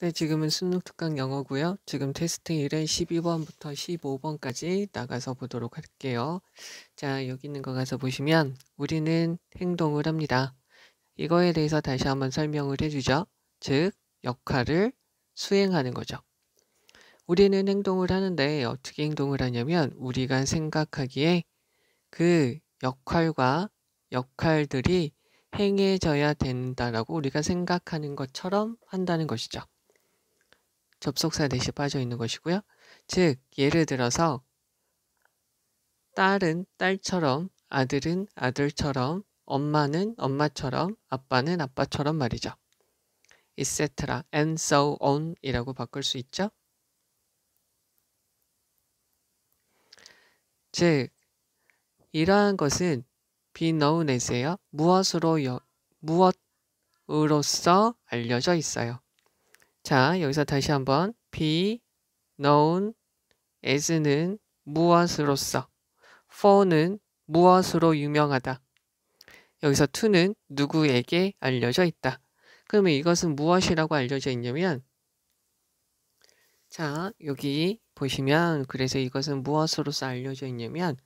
네, 지금은 수능 특강 영어고요. 지금 테스트 1에 12번부터 15번까지 나가서 보도록 할게요. 자, 여기 있는 거 가서 보시면 우리는 행동을 합니다. 이거에 대해서 다시 한번 설명을 해주죠. 즉, 역할을 수행하는 거죠. 우리는 행동을 하는데 어떻게 행동을 하냐면 우리가 생각하기에 그 역할과 역할들이 행해져야 된다라고 우리가 생각하는 것처럼 한다는 것이죠. 접속사 넷이 빠져 있는 것이고요. 즉 예를 들어서 딸은 딸처럼 아들은 아들처럼 엄마는 엄마처럼 아빠는 아빠처럼 말이죠. etc. and so on 이라고 바꿀 수 있죠. 즉 이러한 것은 be known as에요. 무엇으로 여, 무엇으로서 알려져 있어요. 자, 여기서 다시 한번 be known as는 무엇으로서 for는 무엇으로 유명하다. 여기서 to는 누구에게 알려져 있다. 그러면 이것은 무엇이라고 알려져 있냐면 자, 여기 보시면 그래서 이것은 무엇으로서 알려져 있냐면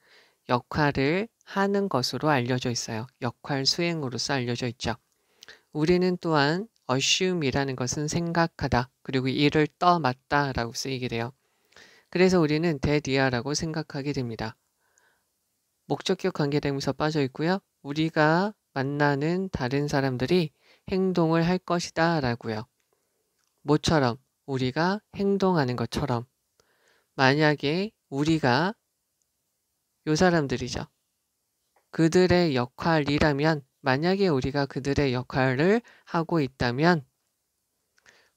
역할을 하는 것으로 알려져 있어요. 역할 수행으로서 알려져 있죠. 우리는 또한 assume이라는 것은 생각하다 그리고 이를 떠맞다 라고 쓰이게 돼요. 그래서 우리는 대디아라고 생각하게 됩니다. 목적격 관계되면서 빠져 있고요. 우리가 만나는 다른 사람들이 행동을 할 것이다 라고요. 모처럼 우리가 행동하는 것처럼 만약에 우리가 요 사람들이죠. 그들의 역할이라면 만약에 우리가 그들의 역할을 하고 있다면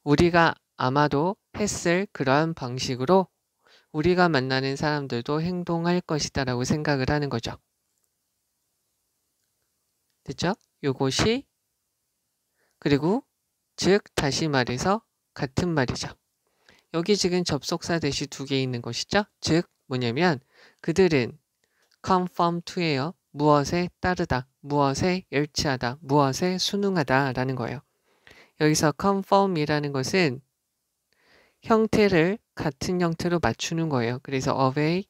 우리가 아마도 했을 그러한 방식으로 우리가 만나는 사람들도 행동할 것이다 라고 생각을 하는 거죠. 됐죠? 요것이 그리고 즉 다시 말해서 같은 말이죠. 여기 지금 접속사 대시 두 개 있는 것이죠. 즉 뭐냐면 그들은 c o n f i r m to예요. 무엇에 따르다, 무엇에 일치하다, 무엇에 순응하다라는 거예요. 여기서 conform이라는 것은 형태를 같은 형태로 맞추는 거예요. 그래서 obey,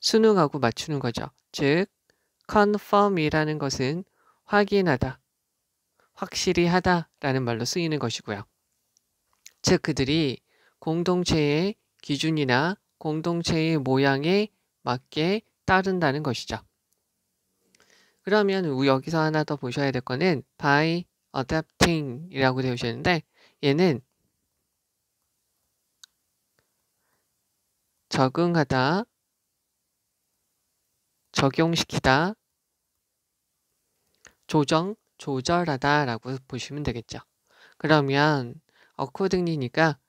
순응하고 맞추는 거죠. 즉, conform이라는 것은 확인하다, 확실히 하다라는 말로 쓰이는 것이고요. 즉, 그들이 공동체의 기준이나 공동체의 모양에 맞게 따른다는 것이죠. 그러면 여기서 하나 더 보셔야 될 거는 by adapting 이라고 되어있는데 얘는 적응하다, 적용시키다, 조정, 조절하다 라고 보시면 되겠죠. 그러면 어코딩이니까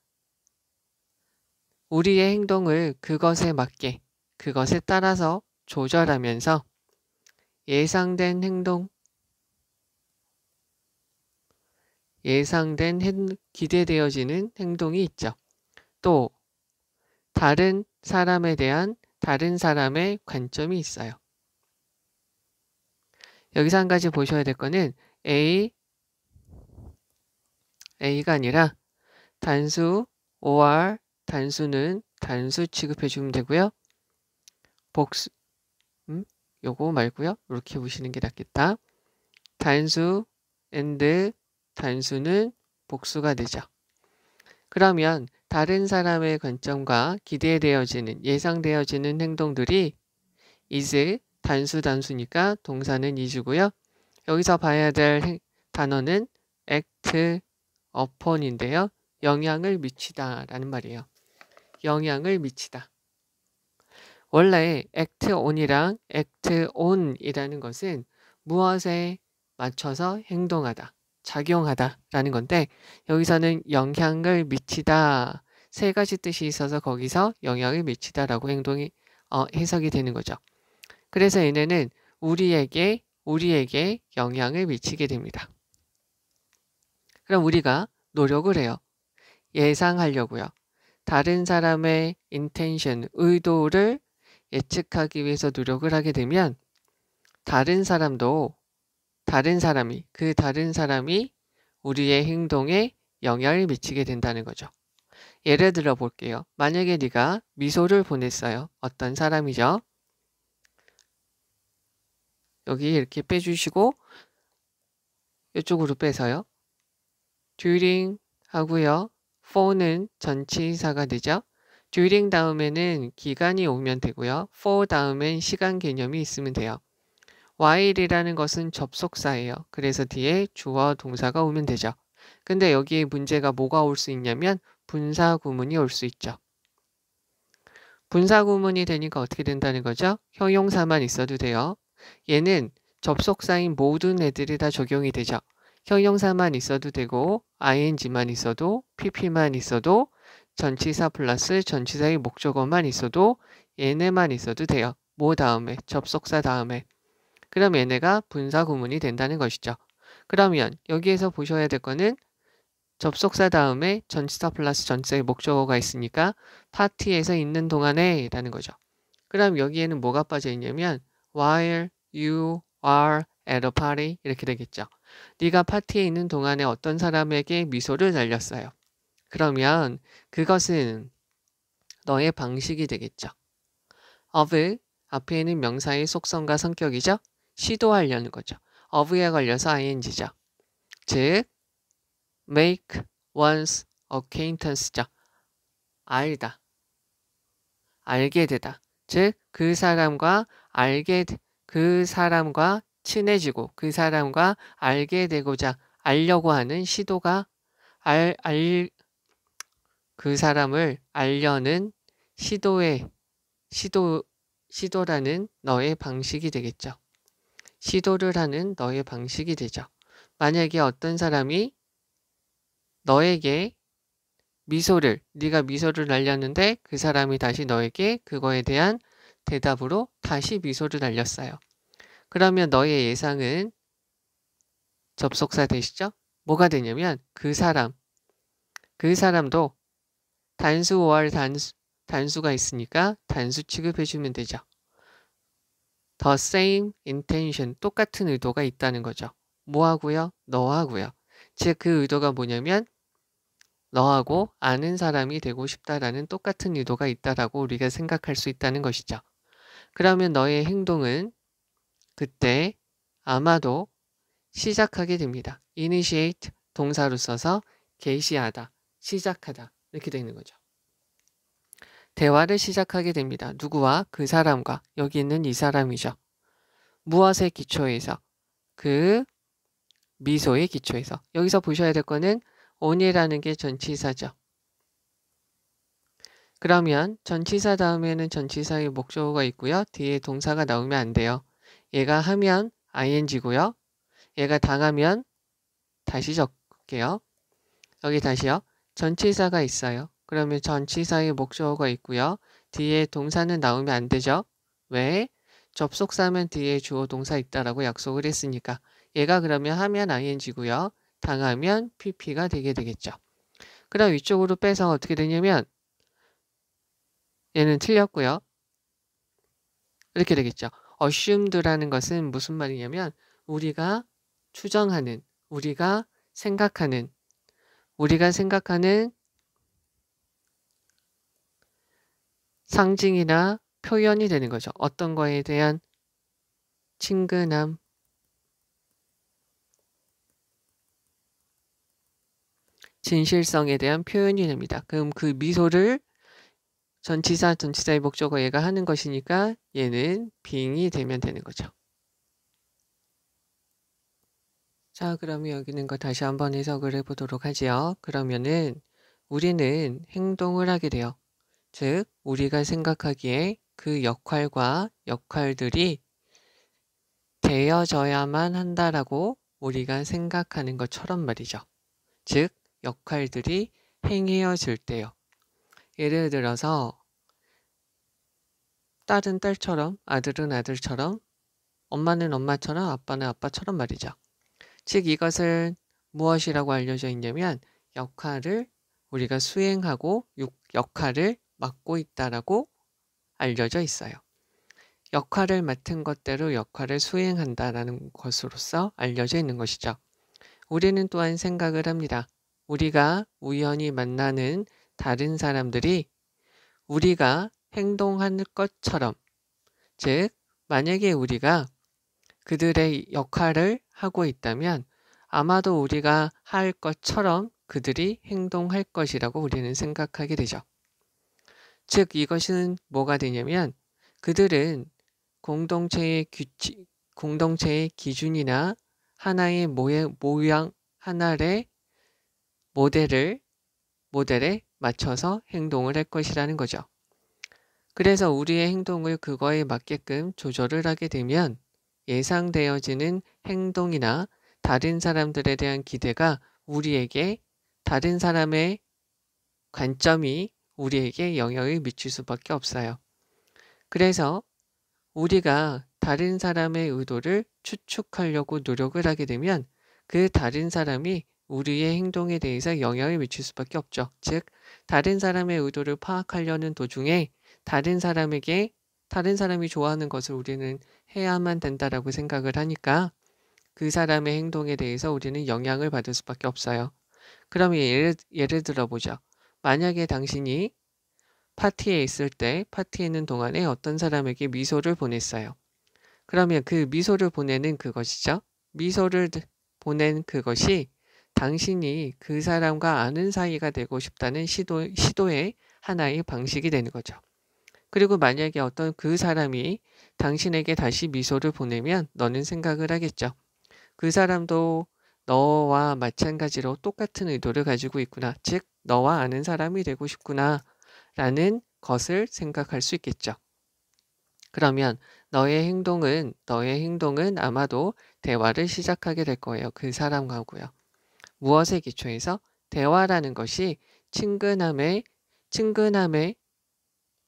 우리의 행동을 그것에 맞게 그것에 따라서 조절하면서 예상된 행동 예상된 행, 기대되어지는 행동이 있죠. 또 다른 사람에 대한 다른 사람의 관점이 있어요. 여기서 한 가지 보셔야 될 거는 A, A가 아니라 단수, OR, 단수는 단수 취급해 주면 되고요. 복수, 요거 말고요. 이렇게 보시는 게 낫겠다. 단수 and 단수는 복수가 되죠. 그러면 다른 사람의 관점과 기대되어지는 예상되어지는 행동들이 이제 단수 단수니까 동사는 이주고요. 여기서 봐야 될 단어는 act upon인데요. 영향을 미치다 라는 말이에요. 영향을 미치다. 원래 act on이랑 act on이라는 것은 무엇에 맞춰서 행동하다, 작용하다라는 건데 여기서는 영향을 미치다 세 가지 뜻이 있어서 거기서 영향을 미치다라고 행동이 어, 해석이 되는 거죠. 그래서 얘네는 우리에게 우리에게 영향을 미치게 됩니다. 그럼 우리가 노력을 해요. 예상하려고요. 다른 사람의 인텐션, 의도를 예측하기 위해서 노력을 하게 되면 다른 사람도 다른 사람이 그 다른 사람이 우리의 행동에 영향을 미치게 된다는 거죠. 예를 들어 볼게요. 만약에 네가 미소를 보냈어요. 어떤 사람이죠? 여기 이렇게 빼주시고 이쪽으로 빼서요. during 하고요. for는 전치사가 되죠. during 다음에는 기간이 오면 되고요. for 다음엔 시간 개념이 있으면 돼요. while이라는 것은 접속사예요. 그래서 뒤에 주어 동사가 오면 되죠. 근데 여기에 문제가 뭐가 올 수 있냐면 분사 구문이 올 수 있죠. 분사 구문이 되니까 어떻게 된다는 거죠? 형용사만 있어도 돼요. 얘는 접속사인 모든 애들이 다 적용이 되죠. 형용사만 있어도 되고 ing만 있어도 pp만 있어도 전치사 플러스 전치사의 목적어만 있어도 얘네만 있어도 돼요. 뭐 다음에 접속사 다음에 그럼 얘네가 분사 구문이 된다는 것이죠. 그러면 여기에서 보셔야 될 거는 접속사 다음에 전치사 플러스 전치사의 목적어가 있으니까 파티에서 있는 동안에 라는 거죠. 그럼 여기에는 뭐가 빠져 있냐면 while you are at a party 이렇게 되겠죠. 네가 파티에 있는 동안에 어떤 사람에게 미소를 날렸어요. 그러면 그것은 너의 방식이 되겠죠. of 앞에는 명사의 속성과 성격이죠. 시도하려는 거죠. of에 걸려서 ing죠. 즉 make one's acquaintance죠. 알다. 알게 되다. 즉그 사람과 알게 그 사람과 친해지고 그 사람과 알게 되고자 알려고 하는 시도가 알, 알, 그 사람을 알려는 시도의 시도 시도라는 너의 방식이 되겠죠. 시도를 하는 너의 방식이 되죠. 만약에 어떤 사람이 너에게 미소를 네가 미소를 날렸는데 그 사람이 다시 너에게 그거에 대한 대답으로 다시 미소를 날렸어요. 그러면 너의 예상은 접속사 되시죠? 뭐가 되냐면 그 사람 그 사람도 단수 5할 단수, 단수가 있으니까 단수 취급해 주면 되죠. The same intention, 똑같은 의도가 있다는 거죠. 뭐하고요? 너하고요. 즉 그 의도가 뭐냐면 너하고 아는 사람이 되고 싶다라는 똑같은 의도가 있다라고 우리가 생각할 수 있다는 것이죠. 그러면 너의 행동은 그때 아마도 시작하게 됩니다. initiate 동사로 써서 개시하다, 시작하다. 이렇게 되는 거죠. 대화를 시작하게 됩니다. 누구와 그 사람과 여기 있는 이 사람이죠. 무엇의 기초에서 그 미소의 기초에서 여기서 보셔야 될 거는 on이라는 게 전치사죠. 그러면 전치사 다음에는 전치사의 목적어가 있고요. 뒤에 동사가 나오면 안 돼요. 얘가 하면 ing고요. 얘가 당하면 다시 적게요. 여기 다시요. 전치사가 있어요. 그러면 전치사의 목적어가 있고요. 뒤에 동사는 나오면 안 되죠. 왜? 접속사면 뒤에 주어 동사 있다라고 약속을 했으니까 얘가 그러면 하면 ing고요. 당하면 pp가 되게 되겠죠. 그럼 위쪽으로 빼서 어떻게 되냐면 얘는 틀렸고요. 이렇게 되겠죠. assumed라는 것은 무슨 말이냐면 우리가 추정하는, 우리가 생각하는 우리가 생각하는 상징이나 표현이 되는 거죠. 어떤 거에 대한 친근함, 진실성에 대한 표현이 됩니다. 그럼 그 미소를 전치사, 전치사의 목적어 얘가 하는 것이니까 얘는 빙이 되면 되는 거죠. 자, 그러면 여기 있는 거 다시 한번 해석을 해보도록 하지요. 그러면은 우리는 행동을 하게 돼요. 즉, 우리가 생각하기에 그 역할과 역할들이 되어져야만 한다라고 우리가 생각하는 것처럼 말이죠. 즉, 역할들이 행해어질 때요. 예를 들어서 딸은 딸처럼, 아들은 아들처럼, 엄마는 엄마처럼, 아빠는 아빠처럼 말이죠. 즉 이것을 무엇이라고 알려져 있냐면 역할을 우리가 수행하고 역할을 맡고 있다라고 알려져 있어요. 역할을 맡은 것대로 역할을 수행한다라는 것으로서 알려져 있는 것이죠. 우리는 또한 생각을 합니다. 우리가 우연히 만나는 다른 사람들이 우리가 행동하는 것처럼 즉 만약에 우리가 그들의 역할을 하고 있다면 아마도 우리가 할 것처럼 그들이 행동할 것이라고 우리는 생각하게 되죠. 즉 이것은 뭐가 되냐면 그들은 공동체의 규칙, 공동체의 기준이나 하나의 모양 하나의 모델을 모델에 맞춰서 행동을 할 것이라는 거죠. 그래서 우리의 행동을 그거에 맞게끔 조절을 하게 되면 예상되어지는 행동이나 다른 사람들에 대한 기대가 우리에게 다른 사람의 관점이 우리에게 영향을 미칠 수밖에 없어요. 그래서 우리가 다른 사람의 의도를 추측하려고 노력을 하게 되면 그 다른 사람이 우리의 행동에 대해서 영향을 미칠 수밖에 없죠. 즉, 다른 사람의 의도를 파악하려는 도중에 다른 사람에게 다른 사람이 좋아하는 것을 우리는 해야만 된다라고 생각을 하니까 그 사람의 행동에 대해서 우리는 영향을 받을 수밖에 없어요. 그럼 예를, 예를 들어보죠. 만약에 당신이 파티에 있을 때 파티에 있는 동안에 어떤 사람에게 미소를 보냈어요. 그러면 그 미소를 보내는 그것이죠. 미소를 보낸 그것이 당신이 그 사람과 아는 사이가 되고 싶다는 시도, 시도의 하나의 방식이 되는 거죠. 그리고 만약에 어떤 그 사람이 당신에게 다시 미소를 보내면 너는 생각을 하겠죠. 그 사람도 너와 마찬가지로 똑같은 의도를 가지고 있구나. 즉, 너와 아는 사람이 되고 싶구나. 라는 것을 생각할 수 있겠죠. 그러면 너의 행동은, 너의 행동은 아마도 대화를 시작하게 될 거예요. 그 사람하고요. 무엇에 기초해서 대화라는 것이 친근함에, 친근함에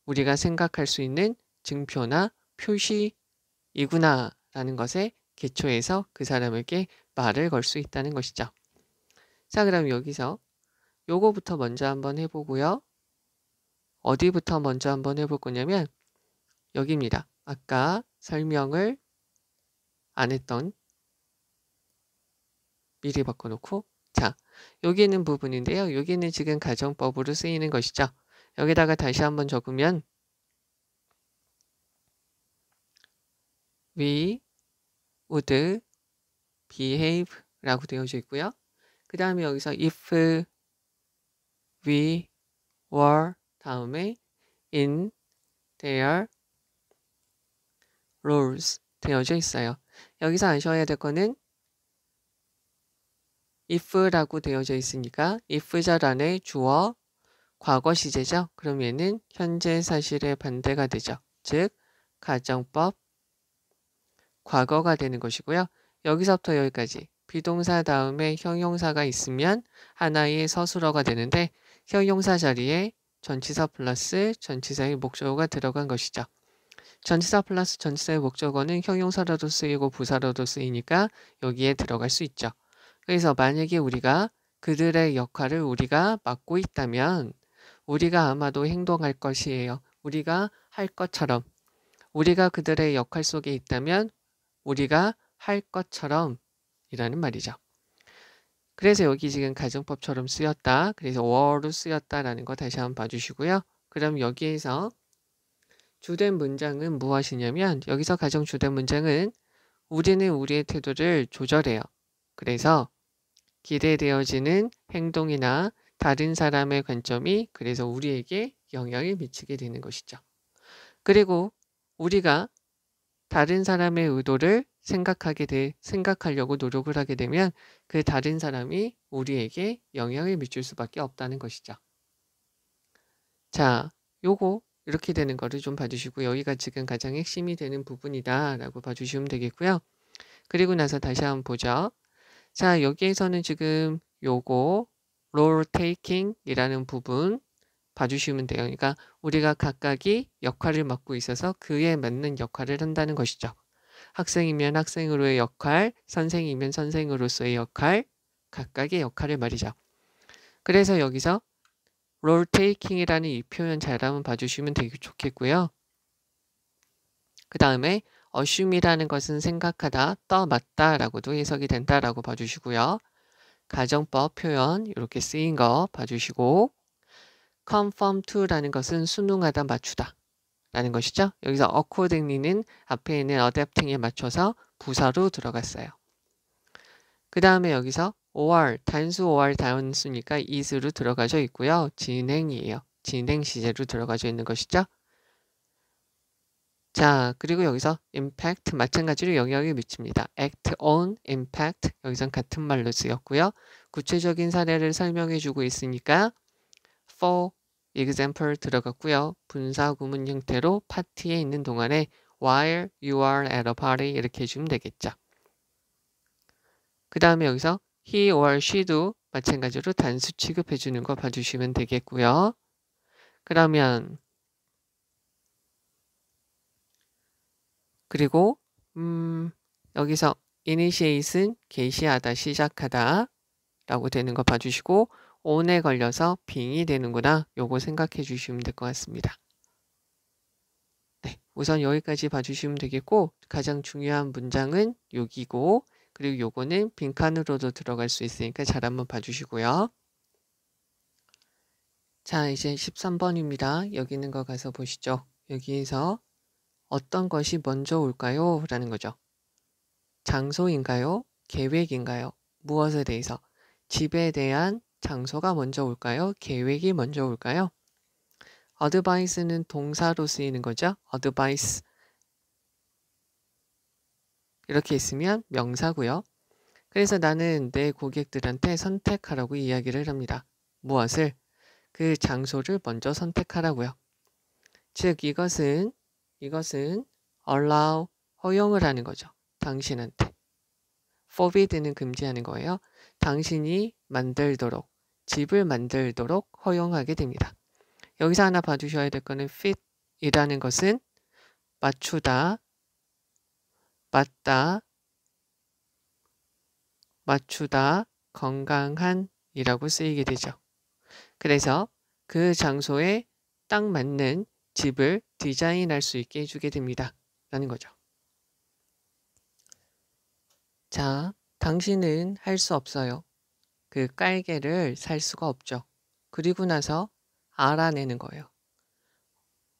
우리가 생각할 수 있는 증표나 표시이구나 라는 것에 개초해서 그 사람에게 말을 걸 수 있다는 것이죠. 자 그럼 여기서 요거부터 먼저 한번 해보고요. 어디부터 먼저 한번 해볼 거냐면 여기입니다. 아까 설명을 안 했던 미리 바꿔놓고 자 여기 있는 부분인데요. 여기는 지금 가정법으로 쓰이는 것이죠. 여기다가 다시 한번 적으면 we would behave 라고 되어져 있고요. 그 다음에 여기서 if we were 다음에 in their roles 되어져 있어요. 여기서 아셔야 될 거는 if라고 되어져 있으니까 if 자란에 주어, 과거 시제죠. 그럼 얘는 현재 사실의 반대가 되죠. 즉 가정법 과거가 되는 것이고요. 여기서부터 여기까지 비동사 다음에 형용사가 있으면 하나의 서술어가 되는데 형용사 자리에 전치사 플러스 전치사의 목적어가 들어간 것이죠. 전치사 플러스 전치사의 목적어는 형용사로도 쓰이고 부사로도 쓰이니까 여기에 들어갈 수 있죠. 그래서 만약에 우리가 그들의 역할을 우리가 맡고 있다면 우리가 아마도 행동할 것이에요. 우리가 할 것처럼. 우리가 그들의 역할 속에 있다면 우리가 할 것처럼 이라는 말이죠. 그래서 여기 지금 가정법처럼 쓰였다. 그래서 월로 쓰였다라는 거 다시 한번 봐주시고요. 그럼 여기에서 주된 문장은 무엇이냐면 여기서 가정 주된 문장은 우리는 우리의 태도를 조절해요. 그래서 기대되어지는 행동이나 다른 사람의 관점이 그래서 우리에게 영향을 미치게 되는 것이죠. 그리고 우리가 다른 사람의 의도를 생각하게 돼 생각하려고 노력을 하게 되면 그 다른 사람이 우리에게 영향을 미칠 수밖에 없다는 것이죠. 자, 요거 이렇게 되는 거를 좀 봐주시고 여기가 지금 가장 핵심이 되는 부분이다라고 봐주시면 되겠고요. 그리고 나서 다시 한번 보죠. 자, 여기에서는 지금 요거 롤 테이킹이라는 부분 봐주시면 돼요. 그러니까 우리가 각각이 역할을 맡고 있어서 그에 맞는 역할을 한다는 것이죠. 학생이면 학생으로의 역할, 선생이면 선생으로서의 역할, 각각의 역할을 말이죠. 그래서 여기서 롤 테이킹이라는 이 표현 잘 한번 봐주시면 되게 좋겠고요. 그 다음에 assume이라는 것은 생각하다, 떠맞다 라고도 해석이 된다라고 봐주시고요. 가정법 표현 이렇게 쓰인 거 봐주시고 conform to라는 것은 순응하다 맞추다 라는 것이죠. 여기서 accordingly는 앞에 있는 adapting에 맞춰서 부사로 들어갔어요. 그 다음에 여기서 or, 단수 or 단수니까 is로 들어가져 있고요. 진행이에요. 진행 시제로 들어가져 있는 것이죠. 자, 그리고 여기서 impact 마찬가지로 영향을 미칩니다. act on impact 여기선 같은 말로 쓰였고요. 구체적인 사례를 설명해 주고 있으니까 for example 들어갔고요. 분사 구문 형태로 파티에 있는 동안에 while you are at a party 이렇게 해주면 되겠죠. 그 다음에 여기서 he or she도 마찬가지로 단수 취급해 주는 거 봐주시면 되겠고요. 그러면 그리고 음, 여기서 initiate은 게시하다, 시작하다 라고 되는 거 봐주시고 on에 걸려서 빙이 되는구나. 요거 생각해 주시면 될 것 같습니다. 네, 우선 여기까지 봐주시면 되겠고 가장 중요한 문장은 여기고 그리고 요거는 빈칸으로도 들어갈 수 있으니까 잘 한번 봐주시고요. 자, 이제 13번입니다. 여기 있는 거 가서 보시죠. 여기에서 어떤 것이 먼저 올까요? 라는 거죠. 장소인가요? 계획인가요? 무엇에 대해서? 집에 대한 장소가 먼저 올까요? 계획이 먼저 올까요? 어드바이스는 동사로 쓰이는 거죠. 어드바이스. 이렇게 있으면 명사고요. 그래서 나는 내 고객들한테 선택하라고 이야기를 합니다. 무엇을? 그 장소를 먼저 선택하라고요. 즉 이것은 이것은 allow, 허용을 하는 거죠. 당신한테. forbid는 금지하는 거예요. 당신이 만들도록, 집을 만들도록 허용하게 됩니다. 여기서 하나 봐주셔야 될 거는 fit이라는 것은 맞추다, 맞다, 맞추다, 건강한 이라고 쓰이게 되죠. 그래서 그 장소에 딱 맞는 집을 디자인할 수 있게 해주게 됩니다. 라는 거죠. 자, 당신은 할 수 없어요. 그 깔개를 살 수가 없죠. 그리고 나서 알아내는 거예요.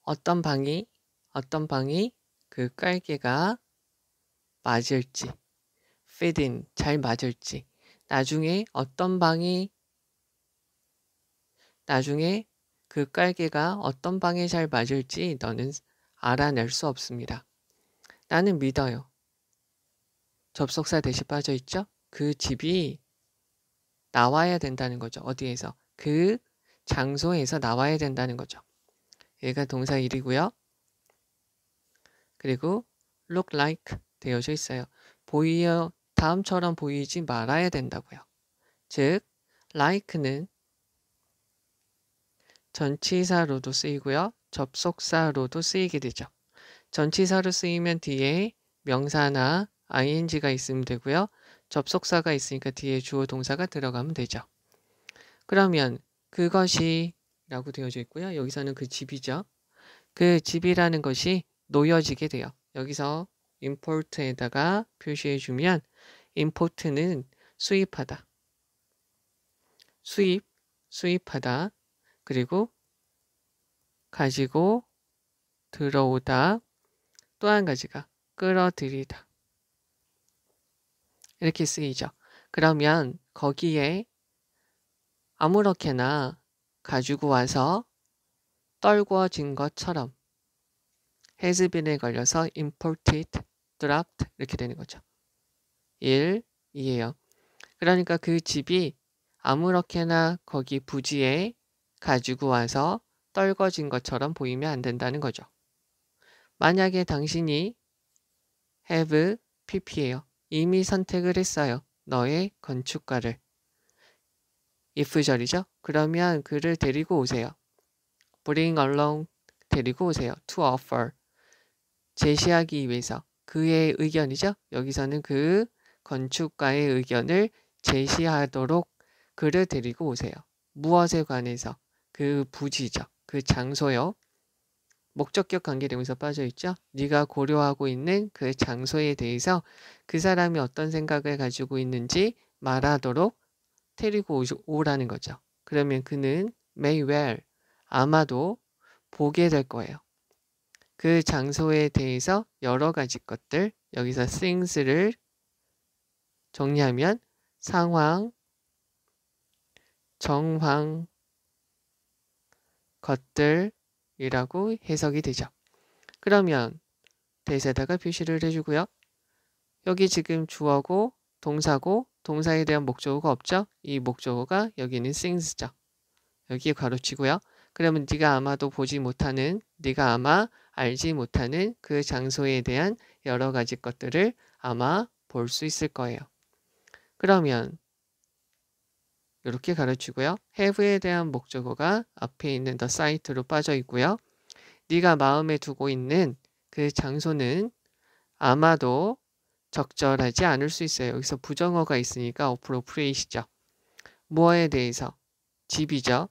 어떤 방이, 어떤 방이 그 깔개가 맞을지, fit in, 잘 맞을지, 나중에 어떤 방이, 나중에 그 깔개가 어떤 방에 잘 맞을지 너는 알아낼 수 없습니다. 나는 믿어요. 접속사 대시 빠져있죠? 그 집이 나와야 된다는 거죠. 어디에서? 그 장소에서 나와야 된다는 거죠. 얘가 동사 1이고요. 그리고 look like 되어져 있어요. 보이어 다음처럼 보이지 말아야 된다고요. 즉, like는 전치사로도 쓰이고요. 접속사로도 쓰이게 되죠. 전치사로 쓰이면 뒤에 명사나 ing가 있으면 되고요. 접속사가 있으니까 뒤에 주어 동사가 들어가면 되죠. 그러면 그것이 라고 되어져 있고요. 여기서는 그 집이죠. 그 집이라는 것이 놓여지게 돼요. 여기서 import에다가 표시해주면 import는 수입하다. 수입, 수입하다. 그리고 가지고 들어오다. 또 한 가지가 끌어들이다. 이렇게 쓰이죠. 그러면 거기에 아무렇게나 가지고 와서 떨궈진 것처럼 has been에 걸려서 imported, dropped 이렇게 되는 거죠. 1, 2예요. 그러니까 그 집이 아무렇게나 거기 부지에 가지고 와서 떨궈진 것처럼 보이면 안 된다는 거죠. 만약에 당신이 have pp예요. 이미 선택을 했어요. 너의 건축가를. if 절이죠. 그러면 그를 데리고 오세요. bring along 데리고 오세요. to offer 제시하기 위해서 그의 의견이죠. 여기서는 그 건축가의 의견을 제시하도록 그를 데리고 오세요. 무엇에 관해서 그 부지죠. 그 장소요. 목적격 관계대명사 빠져있죠. 네가 고려하고 있는 그 장소에 대해서 그 사람이 어떤 생각을 가지고 있는지 말하도록 데리고 오라는 거죠. 그러면 그는 may well, 아마도 보게 될 거예요. 그 장소에 대해서 여러 가지 것들, 여기서 things를 정리하면 상황, 정황, 것들이라고 해석이 되죠. 그러면 대세에다가 표시를 해주고요. 여기 지금 주어고 동사고 동사에 대한 목적어가 없죠. 이 목적어가 여기는 things죠. 여기에 괄호치고요. 그러면 네가 아마도 보지 못하는 네가 아마 알지 못하는 그 장소에 대한 여러 가지 것들을 아마 볼 수 있을 거예요. 그러면 이렇게 가르치고요. have에 대한 목적어가 앞에 있는 the site로 빠져 있고요. 네가 마음에 두고 있는 그 장소는 아마도 적절하지 않을 수 있어요. 여기서 부정어가 있으니까 appropriate이죠. 뭐에 대해서? 집이죠.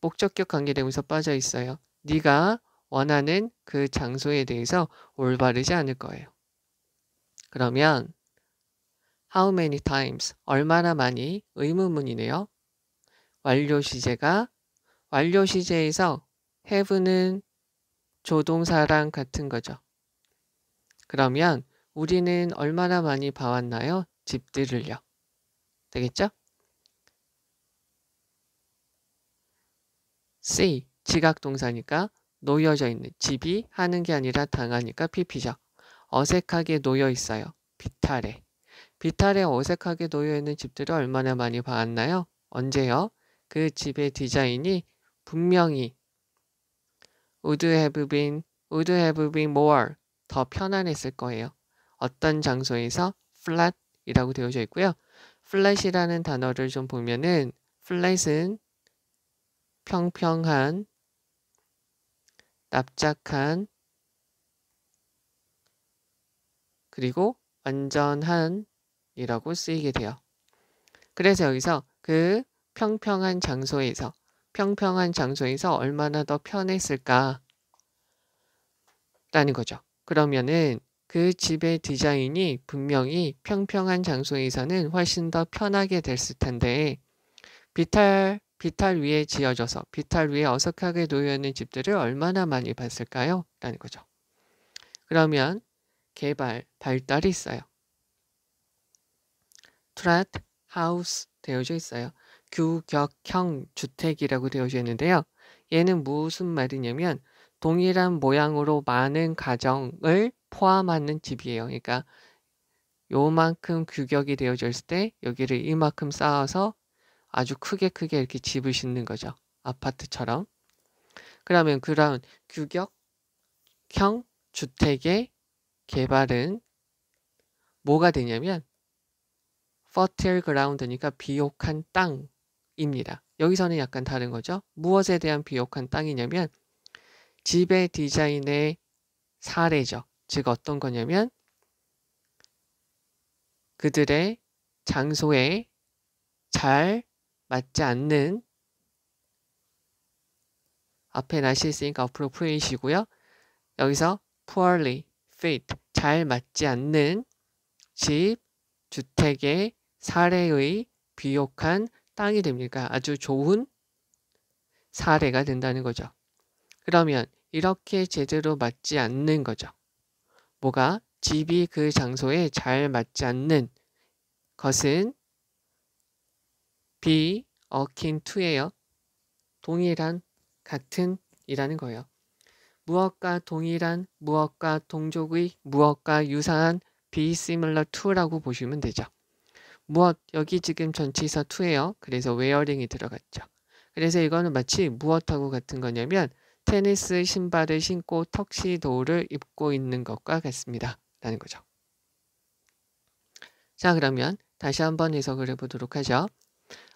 목적격 관계대명사 빠져 있어요. 네가 원하는 그 장소에 대해서 올바르지 않을 거예요. 그러면 How many times? 얼마나 많이? 의문문이네요. 완료 시제가 완료 시제에서 have는 조동사랑 같은 거죠. 그러면 우리는 얼마나 많이 봐왔나요? 집들을요. 되겠죠? C. 지각 동사니까 놓여져 있는 집이 하는 게 아니라 당하니까 피피죠 어색하게 놓여 있어요. 비탈해 비탈에 어색하게 놓여있는 집들을 얼마나 많이 봤나요? 언제요? 그 집의 디자인이 분명히 would have been, would have been more 더 편안했을 거예요. 어떤 장소에서 flat이라고 되어져 있고요. flat이라는 단어를 좀 보면은 flat은 평평한, 납작한, 그리고 완전한 이라고 쓰이게 돼요. 그래서 여기서 그 평평한 장소에서 평평한 장소에서 얼마나 더 편했을까 라는 거죠. 그러면은 그 집의 디자인이 분명히 평평한 장소에서는 훨씬 더 편하게 됐을 텐데 비탈 비탈 위에 지어져서 비탈 위에 어색하게 놓여있는 집들을 얼마나 많이 봤을까요? 라는 거죠. 그러면 개발, 발달이 있어요. 트랏 하우스 되어져 있어요. 규격형 주택이라고 되어져 있는데요. 얘는 무슨 말이냐면 동일한 모양으로 많은 가정을 포함하는 집이에요. 그러니까 요만큼 규격이 되어져 있을 때 여기를 이만큼 쌓아서 아주 크게 크게 이렇게 집을 짓는 거죠. 아파트처럼. 그러면 그런 규격형 주택의 개발은 뭐가 되냐면 fertile ground니까 비옥한 땅입니다. 여기서는 약간 다른 거죠. 무엇에 대한 비옥한 땅이냐면 집의 디자인의 사례죠. 즉 어떤 거냐면 그들의 장소에 잘 맞지 않는 앞에 날씨 있으니까 앞으로 레이시고요 여기서 poorly fit 잘 맞지 않는 집, 주택의 사례의 비옥한 땅이 됩니까? 아주 좋은 사례가 된다는 거죠. 그러면 이렇게 제대로 맞지 않는 거죠. 뭐가 집이 그 장소에 잘 맞지 않는 것은 be akin to예요. 동일한, 같은 이라는 거예요. 무엇과 동일한, 무엇과 동족의, 무엇과 유사한 be similar to라고 보시면 되죠. 무엇 여기 지금 전치사 투예요 그래서 웨어링이 들어갔죠. 그래서 이거는 마치 무엇하고 같은 거냐면 테니스 신발을 신고 턱시도를 입고 있는 것과 같습니다. 라는 거죠. 자 그러면 다시 한번 해석을 해보도록 하죠.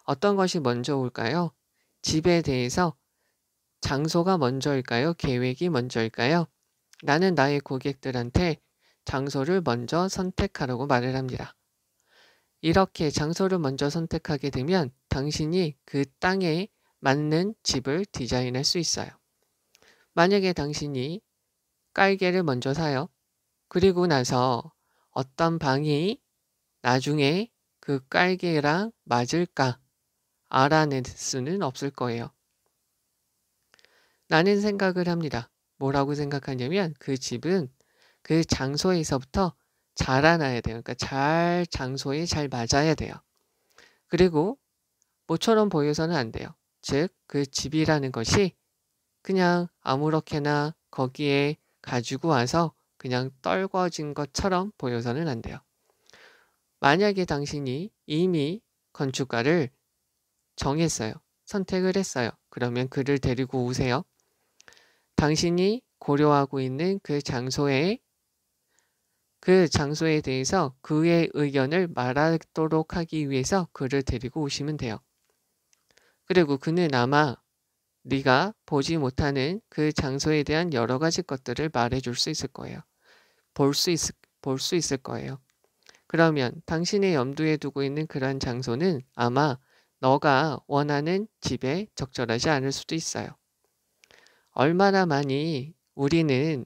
어떤 것이 먼저 올까요? 집에 대해서 장소가 먼저일까요? 계획이 먼저일까요? 나는 나의 고객들한테 장소를 먼저 선택하라고 말을 합니다. 이렇게 장소를 먼저 선택하게 되면 당신이 그 땅에 맞는 집을 디자인할 수 있어요. 만약에 당신이 깔개를 먼저 사요. 그리고 나서 어떤 방이 나중에 그 깔개랑 맞을까 알아낼 수는 없을 거예요. 나는 생각을 합니다. 뭐라고 생각하냐면 그 집은 그 장소에서부터 잘라나야 돼요. 그러니까 잘 장소에 잘 맞아야 돼요. 그리고 모처럼 보여서는 안 돼요. 즉, 그 집이라는 것이 그냥 아무렇게나 거기에 가지고 와서 그냥 떨궈진 것처럼 보여서는 안 돼요. 만약에 당신이 이미 건축가를 정했어요. 선택을 했어요. 그러면 그를 데리고 오세요. 당신이 고려하고 있는 그 장소에 그 장소에 대해서 그의 의견을 말하도록 하기 위해서 그를 데리고 오시면 돼요. 그리고 그는 아마 네가 보지 못하는 그 장소에 대한 여러 가지 것들을 말해줄 수 있을 거예요. 볼 수 있을, 볼수 있을 거예요. 그러면 당신의 염두에 두고 있는 그런 장소는 아마 너가 원하는 집에 적절하지 않을 수도 있어요. 얼마나 많이 우리는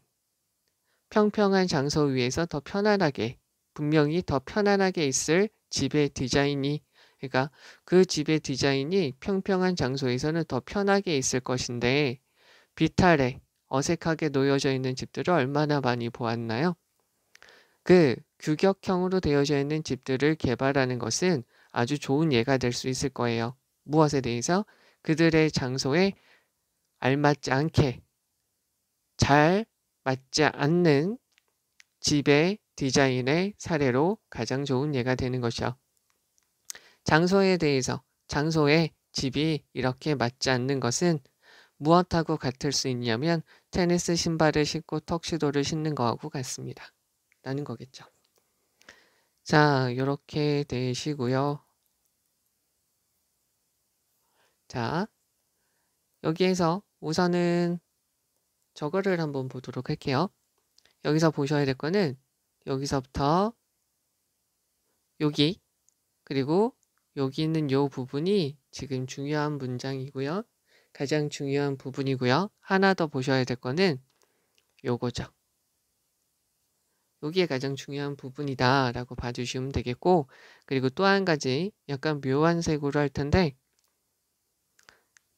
평평한 장소 위에서 더 편안하게 분명히 더 편안하게 있을 집의 디자인이 그러니까 그 집의 디자인이 평평한 장소에서는 더 편하게 있을 것인데 비탈에 어색하게 놓여져 있는 집들을 얼마나 많이 보았나요? 그 규격형으로 되어져 있는 집들을 개발하는 것은 아주 좋은 예가 될 수 있을 거예요. 무엇에 대해서? 그들의 장소에 알맞지 않게 잘 맞지 않는 집의 디자인의 사례로 가장 좋은 예가 되는 것이요. 장소에 대해서 장소에 집이 이렇게 맞지 않는 것은 무엇하고 같을 수 있냐면 테니스 신발을 신고 턱시도를 신는 거하고 같습니다. 라는 거겠죠. 자, 이렇게 되시고요. 자, 여기에서 우선은 저거를 한번 보도록 할게요. 여기서 보셔야 될 거는 여기서부터 여기 그리고 여기 있는 요 부분이 지금 중요한 문장이고요. 가장 중요한 부분이고요. 하나 더 보셔야 될 거는 요거죠. 여기에 가장 중요한 부분이다 라고 봐주시면 되겠고 그리고 또 한 가지 약간 묘한 색으로 할 텐데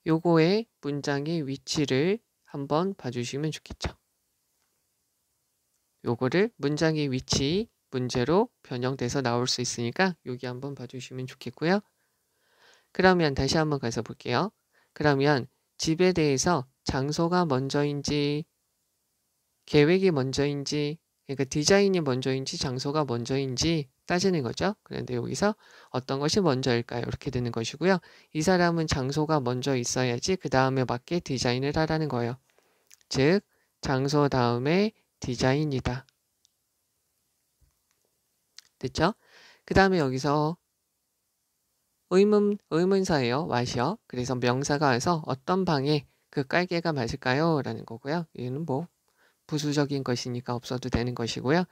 요거의 문장의 위치를 한번 봐주시면 좋겠죠. 요거를 문장의 위치 문제로 변형돼서 나올 수 있으니까 여기 한번 봐주시면 좋겠고요. 그러면 다시 한번 가서 볼게요. 그러면 집에 대해서 장소가 먼저인지 계획이 먼저인지 그러니까 디자인이 먼저인지 장소가 먼저인지 따지는 거죠. 그런데 여기서 어떤 것이 먼저일까요? 이렇게 되는 것이고요. 이 사람은 장소가 먼저 있어야지 그 다음에 맞게 디자인을 하라는 거예요. 즉, 장소 다음에 디자인이다. 됐죠? 그 다음에 여기서 의문, 의문사예요. 와이요 그래서 명사가 와서 어떤 방에 그 깔개가 맞을까요? 라는 거고요. 얘는 뭐 부수적인 것이니까 없어도 되는 것이고요.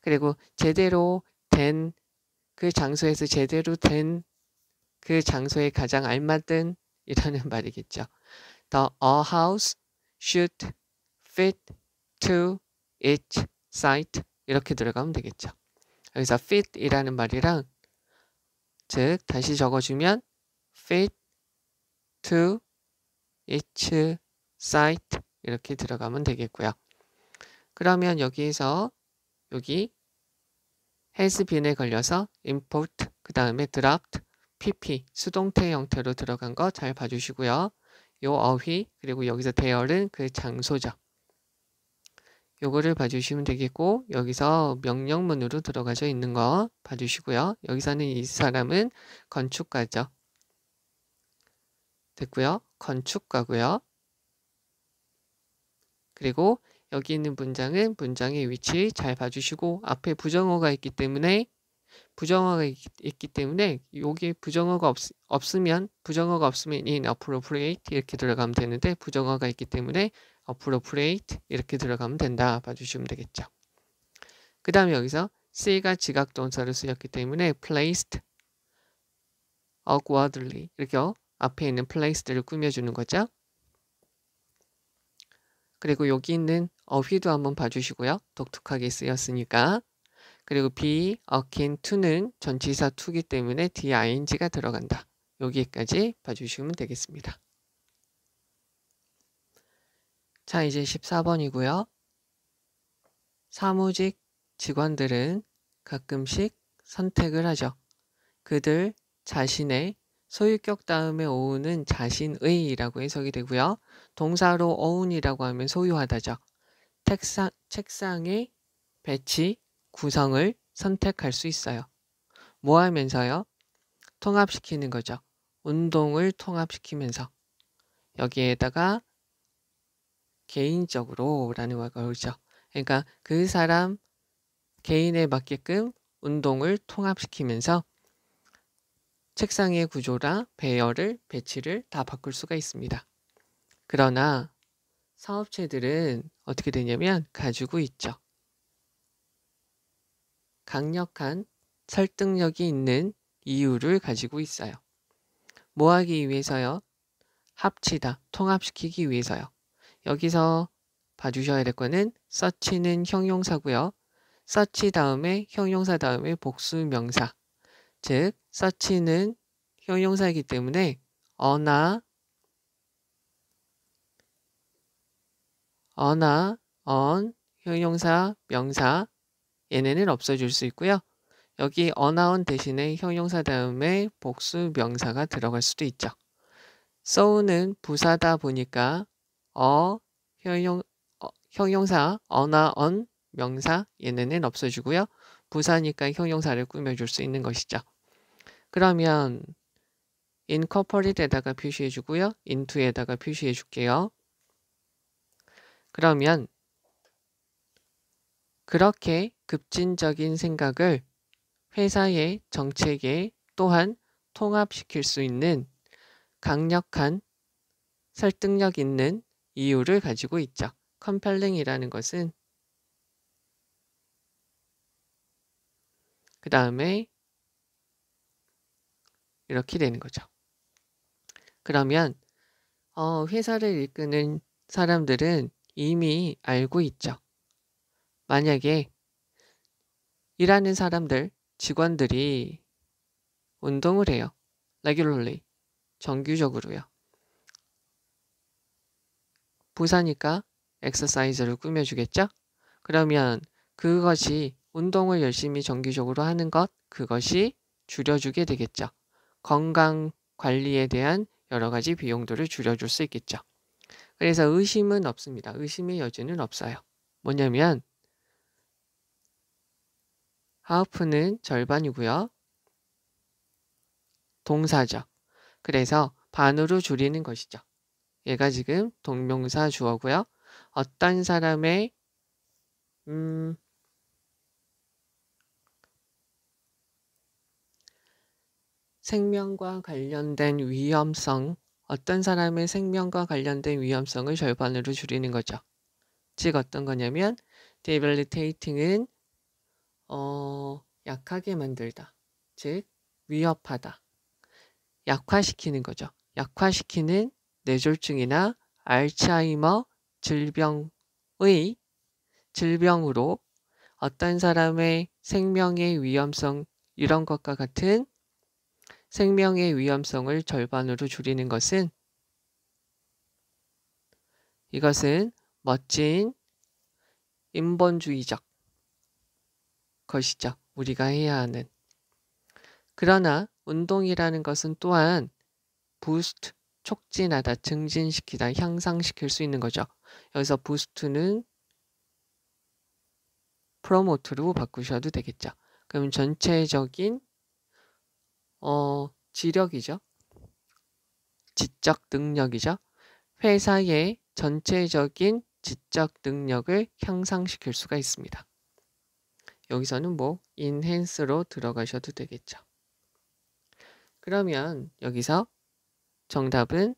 그리고 제대로 된그 장소에서 제대로 된 그 장소에 가장 알맞은 이라는 말이겠죠. The a house should fit to its site 이렇게 들어가면 되겠죠. 여기서 fit이라는 말이랑 즉 다시 적어주면 fit to its site 이렇게 들어가면 되겠고요. 그러면 여기에서 여기 헬스빈에 걸려서 import 그 다음에 draft pp 수동태 형태로 들어간 거 잘 봐주시고요. 요 어휘 그리고 여기서 대열은 그 장소죠. 요거를 봐주시면 되겠고 여기서 명령문으로 들어가져 있는 거 봐주시고요. 여기서는 이 사람은 건축가죠. 됐고요. 건축가고요. 그리고 여기 있는 문장은 문장의 위치 잘 봐주시고 앞에 부정어가 있기 때문에 부정어가 있, 있기 때문에 여기 부정어가 없, 없으면 부정어가 없으면 in appropriate 이렇게 들어가면 되는데 부정어가 있기 때문에 appropriate 이렇게 들어가면 된다 봐주시면 되겠죠. 그 다음에 여기서 C가 지각 동사를 쓰였기 때문에 placed awkwardly 이렇게 앞에 있는 placed를 꾸며주는 거죠. 그리고 여기 있는 어휘도 한번 봐주시고요. 독특하게 쓰였으니까. 그리고 be, akin to는 전치사 to기 때문에 ding가 들어간다. 여기까지 봐주시면 되겠습니다. 자, 이제 14번이고요. 사무직 직원들은 가끔씩 선택을 하죠. 그들 자신의 소유격 다음에 어우는 자신의라고 이 해석이 되고요. 동사로 어운이라고 하면 소유하다죠. 책상, 책상의 배치, 구성을 선택할 수 있어요. 뭐 하면서요? 통합시키는 거죠. 운동을 통합시키면서 여기에다가 개인적으로 라는 걸 걸죠. 그러니까 그 사람 개인에 맞게끔 운동을 통합시키면서 책상의 구조라 배열을 배치를 다 바꿀 수가 있습니다. 그러나 사업체들은 어떻게 되냐면 가지고 있죠. 강력한 설득력이 있는 이유를 가지고 있어요. 뭐 하기 위해서요? 합치다, 통합시키기 위해서요. 여기서 봐주셔야 될 거는 서치는 형용사고요. 서치 다음에 형용사 다음에 복수명사. 즉, 서치는 형용사이기 때문에 어나 어나, 언, 형용사, 명사 얘네는 없어질 수 있고요. 여기 어나언 대신에 형용사 다음에 복수 명사가 들어갈 수도 있죠. so는 부사다 보니까 어, 형용, 어, 형용사, 어나, 언, 명사 얘네는 없어지고요. 부사니까 형용사를 꾸며줄 수 있는 것이죠. 그러면 incorporate에다가 표시해주고요. into에다가 표시해줄게요. 그러면 그렇게 급진적인 생각을 회사의 정책에 또한 통합시킬 수 있는 강력한 설득력 있는 이유를 가지고 있죠. 컴펠링이라는 것은 그 다음에 이렇게 되는 거죠. 그러면 어, 회사를 이끄는 사람들은 이미 알고 있죠. 만약에 일하는 사람들, 직원들이 운동을 해요. 레귤러리, 정규적으로요. 부사니까 엑서사이즈를 꾸며주겠죠? 그러면 그것이 운동을 열심히 정기적으로 하는 것, 그것이 줄여주게 되겠죠. 건강 관리에 대한 여러 가지 비용들을 줄여줄 수 있겠죠. 그래서 의심은 없습니다. 의심의 여지는 없어요. 뭐냐면 하프는 절반이고요. 동사죠. 그래서 반으로 줄이는 것이죠. 얘가 지금 동명사 주어고요. 어떤 사람의 음, 생명과 관련된 위험성 어떤 사람의 생명과 관련된 위험성을 절반으로 줄이는 거죠. 즉 어떤 거냐면 debilitating은 어, 약하게 만들다. 즉 위협하다. 약화시키는 거죠. 약화시키는 뇌졸중이나 알츠하이머 질병의 질병으로 어떤 사람의 생명의 위험성 이런 것과 같은 생명의 위험성을 절반으로 줄이는 것은 이것은 멋진 인본주의적 것이죠. 우리가 해야 하는. 그러나 운동이라는 것은 또한 부스트, 촉진하다, 증진시키다, 향상시킬 수 있는 거죠. 여기서 부스트는 프로모트로 바꾸셔도 되겠죠. 그럼 전체적인 어, 지력이죠. 지적 능력이죠. 회사의 전체적인 지적 능력을 향상시킬 수가 있습니다. 여기서는 뭐 인핸스로 들어가셔도 되겠죠. 그러면 여기서 정답은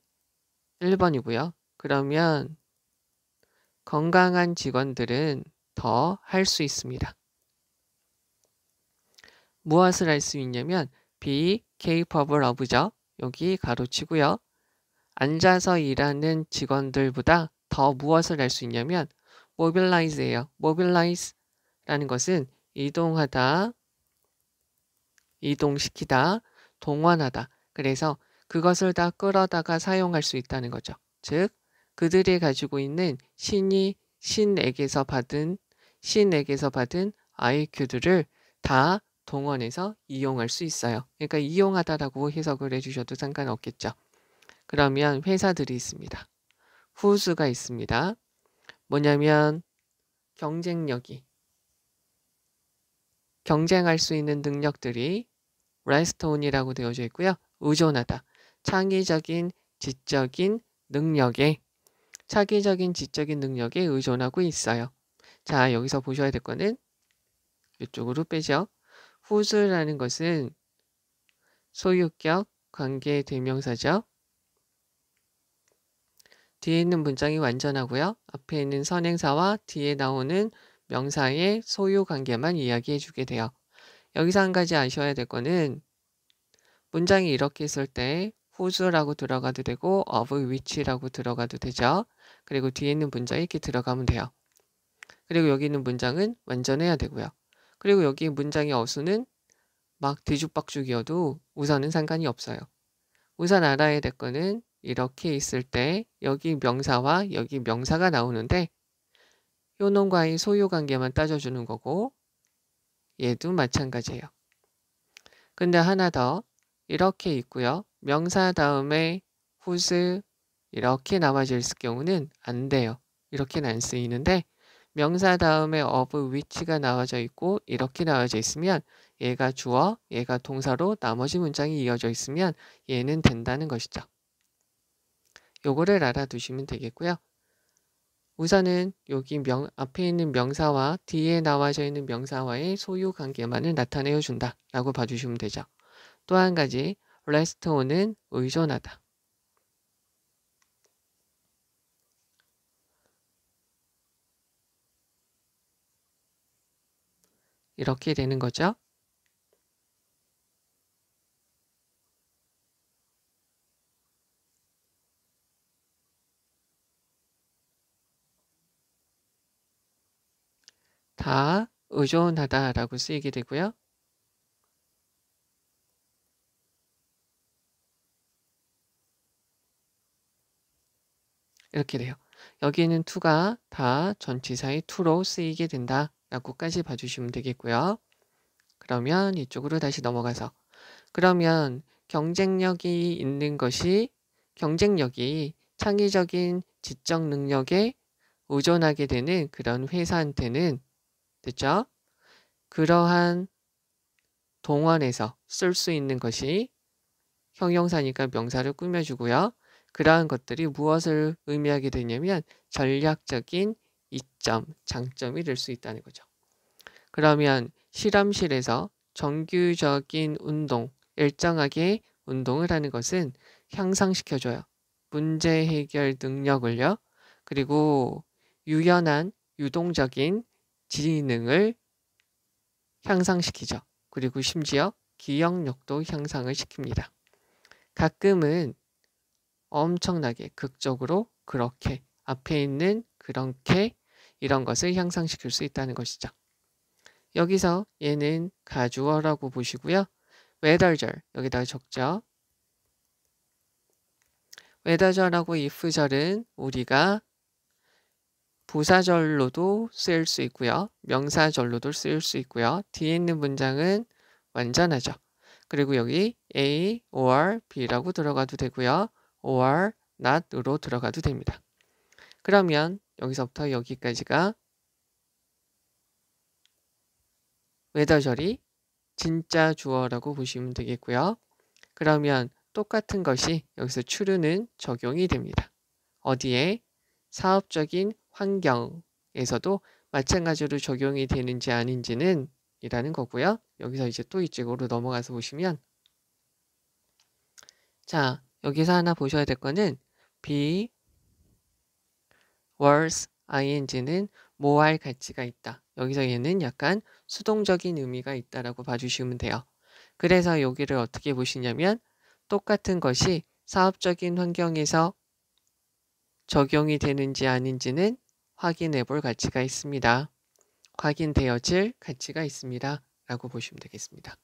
1번이고요. 그러면 건강한 직원들은 더 할 수 있습니다. 무엇을 할 수 있냐면 B. 케이퍼블 어브죠. 여기 가로치고요. 앉아서 일하는 직원들보다 더 무엇을 알수 있냐면 mobilize예요. mobilize라는 것은 이동하다, 이동시키다, 동원하다. 그래서 그것을 다 끌어다가 사용할 수 있다는 거죠. 즉 그들이 가지고 있는 신이 신에게서 받은 신에게서 받은 IQ들을 다 동원해서 이용할 수 있어요. 그러니까 이용하다라고 해석을 해주셔도 상관없겠죠. 그러면 회사들이 있습니다. 후수가 있습니다. 뭐냐면 경쟁력이 경쟁할 수 있는 능력들이 라이스톤이라고 되어져 있고요. 의존하다. 창의적인 지적인 능력에 차기적인 지적인 능력에 의존하고 있어요. 자, 여기서 보셔야 될 거는 이쪽으로 빼죠. 후수라는 것은 소유격 관계 대명사죠. 뒤에 있는 문장이 완전하고요. 앞에 있는 선행사와 뒤에 나오는 명사의 소유 관계만 이야기해 주게 돼요. 여기서 한 가지 아셔야 될 거는 문장이 이렇게 쓸때 w h 라고 들어가도 되고 of which라고 들어가도 되죠. 그리고 뒤에 있는 문장이 이렇게 들어가면 돼요. 그리고 여기 있는 문장은 완전해야 되고요. 그리고 여기 문장의 어수는 막 뒤죽박죽이어도 우선은 상관이 없어요. 우선 알아야 될 거는 이렇게 있을 때 여기 명사와 여기 명사가 나오는데 효놈과의 소유관계만 따져주는 거고 얘도 마찬가지예요. 근데 하나 더 이렇게 있고요. 명사 다음에 후스 이렇게 나와질 경우는 안 돼요. 이렇게는 안 쓰이는데 명사 다음에 of which가 나와져 있고 이렇게 나와져 있으면 얘가 주어, 얘가 동사로 나머지 문장이 이어져 있으면 얘는 된다는 것이죠. 요거를 알아두시면 되겠고요. 우선은 여기 명, 앞에 있는 명사와 뒤에 나와져 있는 명사와의 소유 관계만을 나타내어 준다라고 봐주시면 되죠. 또 한 가지, 레스토어은 의존하다. 이렇게 되는 거죠. 다 의존하다 라고 쓰이게 되고요. 이렇게 돼요. 여기에는 to가 다 전치사의 to로 쓰이게 된다. 라고까지 봐주시면 되겠고요. 그러면 이쪽으로 다시 넘어가서 그러면 경쟁력이 있는 것이 경쟁력이 창의적인 지적 능력에 의존하게 되는 그런 회사한테는 됐죠? 그러한 동원에서 쓸 수 있는 것이 형용사니까 명사를 꾸며주고요. 그러한 것들이 무엇을 의미하게 되냐면 전략적인 이점, 장점이 될 수 있다는 거죠. 그러면 실험실에서 정규적인 운동, 일정하게 운동을 하는 것은 향상시켜줘요. 문제 해결 능력을요. 그리고 유연한 유동적인 지능을 향상시키죠. 그리고 심지어 기억력도 향상을 시킵니다. 가끔은 엄청나게 극적으로 그렇게 앞에 있는 그렇게 이런 것을 향상시킬 수 있다는 것이죠. 여기서 얘는 가주어라고 보시고요. 외달절 여기다 적죠. 외다절하고 if절은 우리가 부사절로도 쓰일 수 있고요. 명사절로도 쓰일 수 있고요. 뒤에 있는 문장은 완전하죠. 그리고 여기 A, or, B라고 들어가도 되고요. or, not으로 들어가도 됩니다. 그러면 여기서부터 여기까지가 웨더절이 진짜 주어라고 보시면 되겠고요. 그러면 똑같은 것이 여기서 추르는 적용이 됩니다. 어디에 사업적인 환경에서도 마찬가지로 적용이 되는지 아닌지는 이라는 거고요. 여기서 이제 또 이쪽으로 넘어가서 보시면 자 여기서 하나 보셔야 될 거는 be was, ing는 모할 뭐 가치가 있다. 여기서 얘는 약간 수동적인 의미가 있다라고 봐주시면 돼요. 그래서 여기를 어떻게 보시냐면 똑같은 것이 사업적인 환경에서 적용이 되는지 아닌지는 확인해 볼 가치가 있습니다. 확인되어질 가치가 있습니다. 라고 보시면 되겠습니다.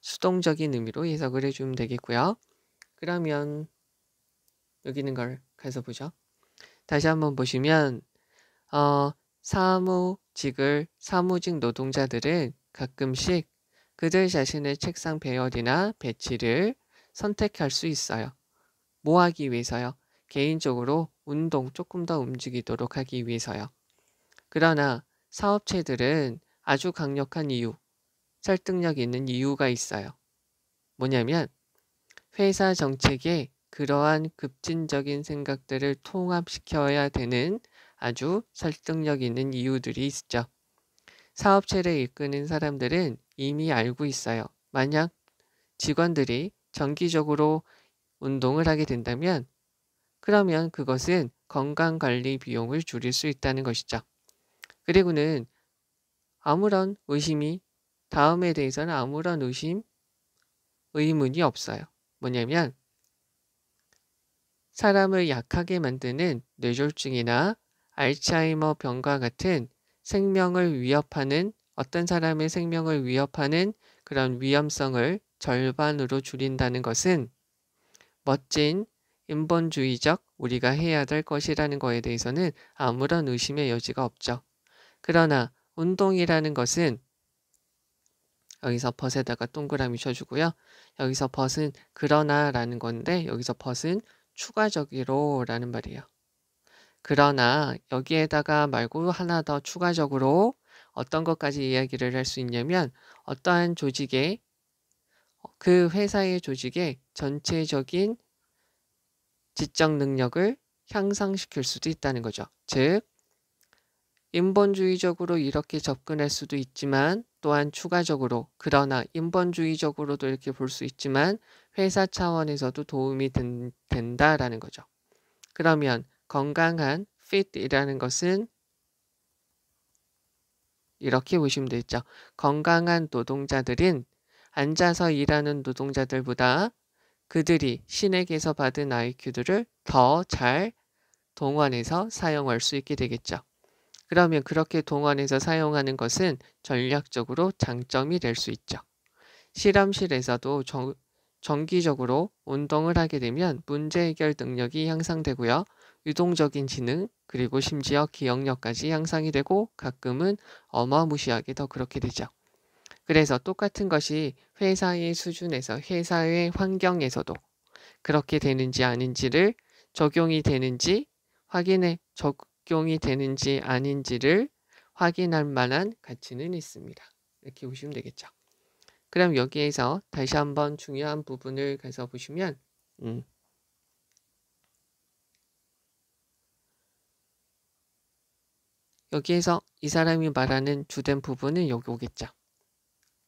수동적인 의미로 해석을 해주면 되겠고요. 그러면 여기 있는 걸 가서 보죠. 다시 한번 보시면 어, 사무직을 사무직 노동자들은 가끔씩 그들 자신의 책상 배열이나 배치를 선택할 수 있어요. 뭐 하기 위해서요? 개인적으로 운동 조금 더 움직이도록 하기 위해서요. 그러나 사업체들은 아주 강력한 이유, 설득력 있는 이유가 있어요. 뭐냐면 회사 정책에 그러한 급진적인 생각들을 통합시켜야 되는 아주 설득력 있는 이유들이 있죠. 사업체를 이끄는 사람들은 이미 알고 있어요. 만약 직원들이 정기적으로 운동을 하게 된다면 그러면 그것은 건강관리 비용을 줄일 수 있다는 것이죠. 그리고는 아무런 의심이 다음에 대해서는 아무런 의심, 의문이 없어요. 뭐냐면 사람을 약하게 만드는 뇌졸중이나 알츠하이머 병과 같은 생명을 위협하는 어떤 사람의 생명을 위협하는 그런 위험성을 절반으로 줄인다는 것은 멋진 인본주의적 우리가 해야 될 것이라는 것에 대해서는 아무런 의심의 여지가 없죠. 그러나 운동이라는 것은 여기서 벗에다가 동그라미 쳐주고요. 여기서 벗은 그러나라는 건데 여기서 벗은 추가적으로 라는 말이에요. 그러나 여기에다가 말고 하나 더 추가적으로 어떤 것까지 이야기를 할 수 있냐면 어떠한 조직의 어, 그 회사의 조직의 전체적인 지적 능력을 향상시킬 수도 있다는 거죠. 즉, 인본주의적으로 이렇게 접근할 수도 있지만 또한 추가적으로 그러나 인본주의적으로도 이렇게 볼 수 있지만 회사 차원에서도 도움이 된, 된다라는 거죠. 그러면 건강한 fit이라는 것은 이렇게 보시면 되죠. 겠 건강한 노동자들은 앉아서 일하는 노동자들보다 그들이 신에게서 받은 IQ들을 더 잘 동원해서 사용할 수 있게 되겠죠. 그러면 그렇게 동원해서 사용하는 것은 전략적으로 장점이 될 수 있죠. 실험실에서도 정, 정기적으로 운동을 하게 되면 문제 해결 능력이 향상되고요. 유동적인 지능, 그리고 심지어 기억력까지 향상이 되고 가끔은 어마무시하게 더 그렇게 되죠. 그래서 똑같은 것이 회사의 수준에서 회사의 환경에서도 그렇게 되는지 아닌지를 적용이 되는지 확인해 적, 적용이 되는지 아닌지를 확인할 만한 가치는 있습니다. 이렇게 보시면 되겠죠. 그럼 여기에서 다시 한번 중요한 부분을 가서 보시면 음. 여기에서 이 사람이 말하는 주된 부분은 여기 오겠죠.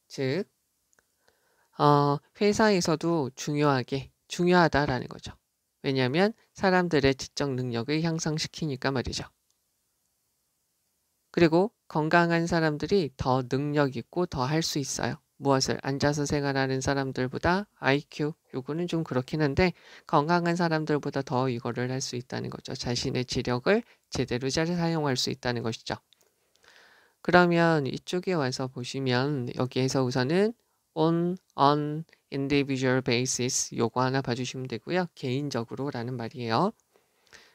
즉, 어, 회사에서도 중요하게, 중요하다라는 거죠. 왜냐하면 사람들의 지적 능력을 향상시키니까 말이죠. 그리고 건강한 사람들이 더 능력 있고 더 할 수 있어요. 무엇을 앉아서 생활하는 사람들보다 IQ 요거는 좀 그렇긴 한데 건강한 사람들보다 더 이거를 할 수 있다는 거죠. 자신의 지력을 제대로 잘 사용할 수 있다는 것이죠. 그러면 이쪽에 와서 보시면 여기에서 우선은 on on individual basis 요거 하나 봐주시면 되고요. 개인적으로 라는 말이에요.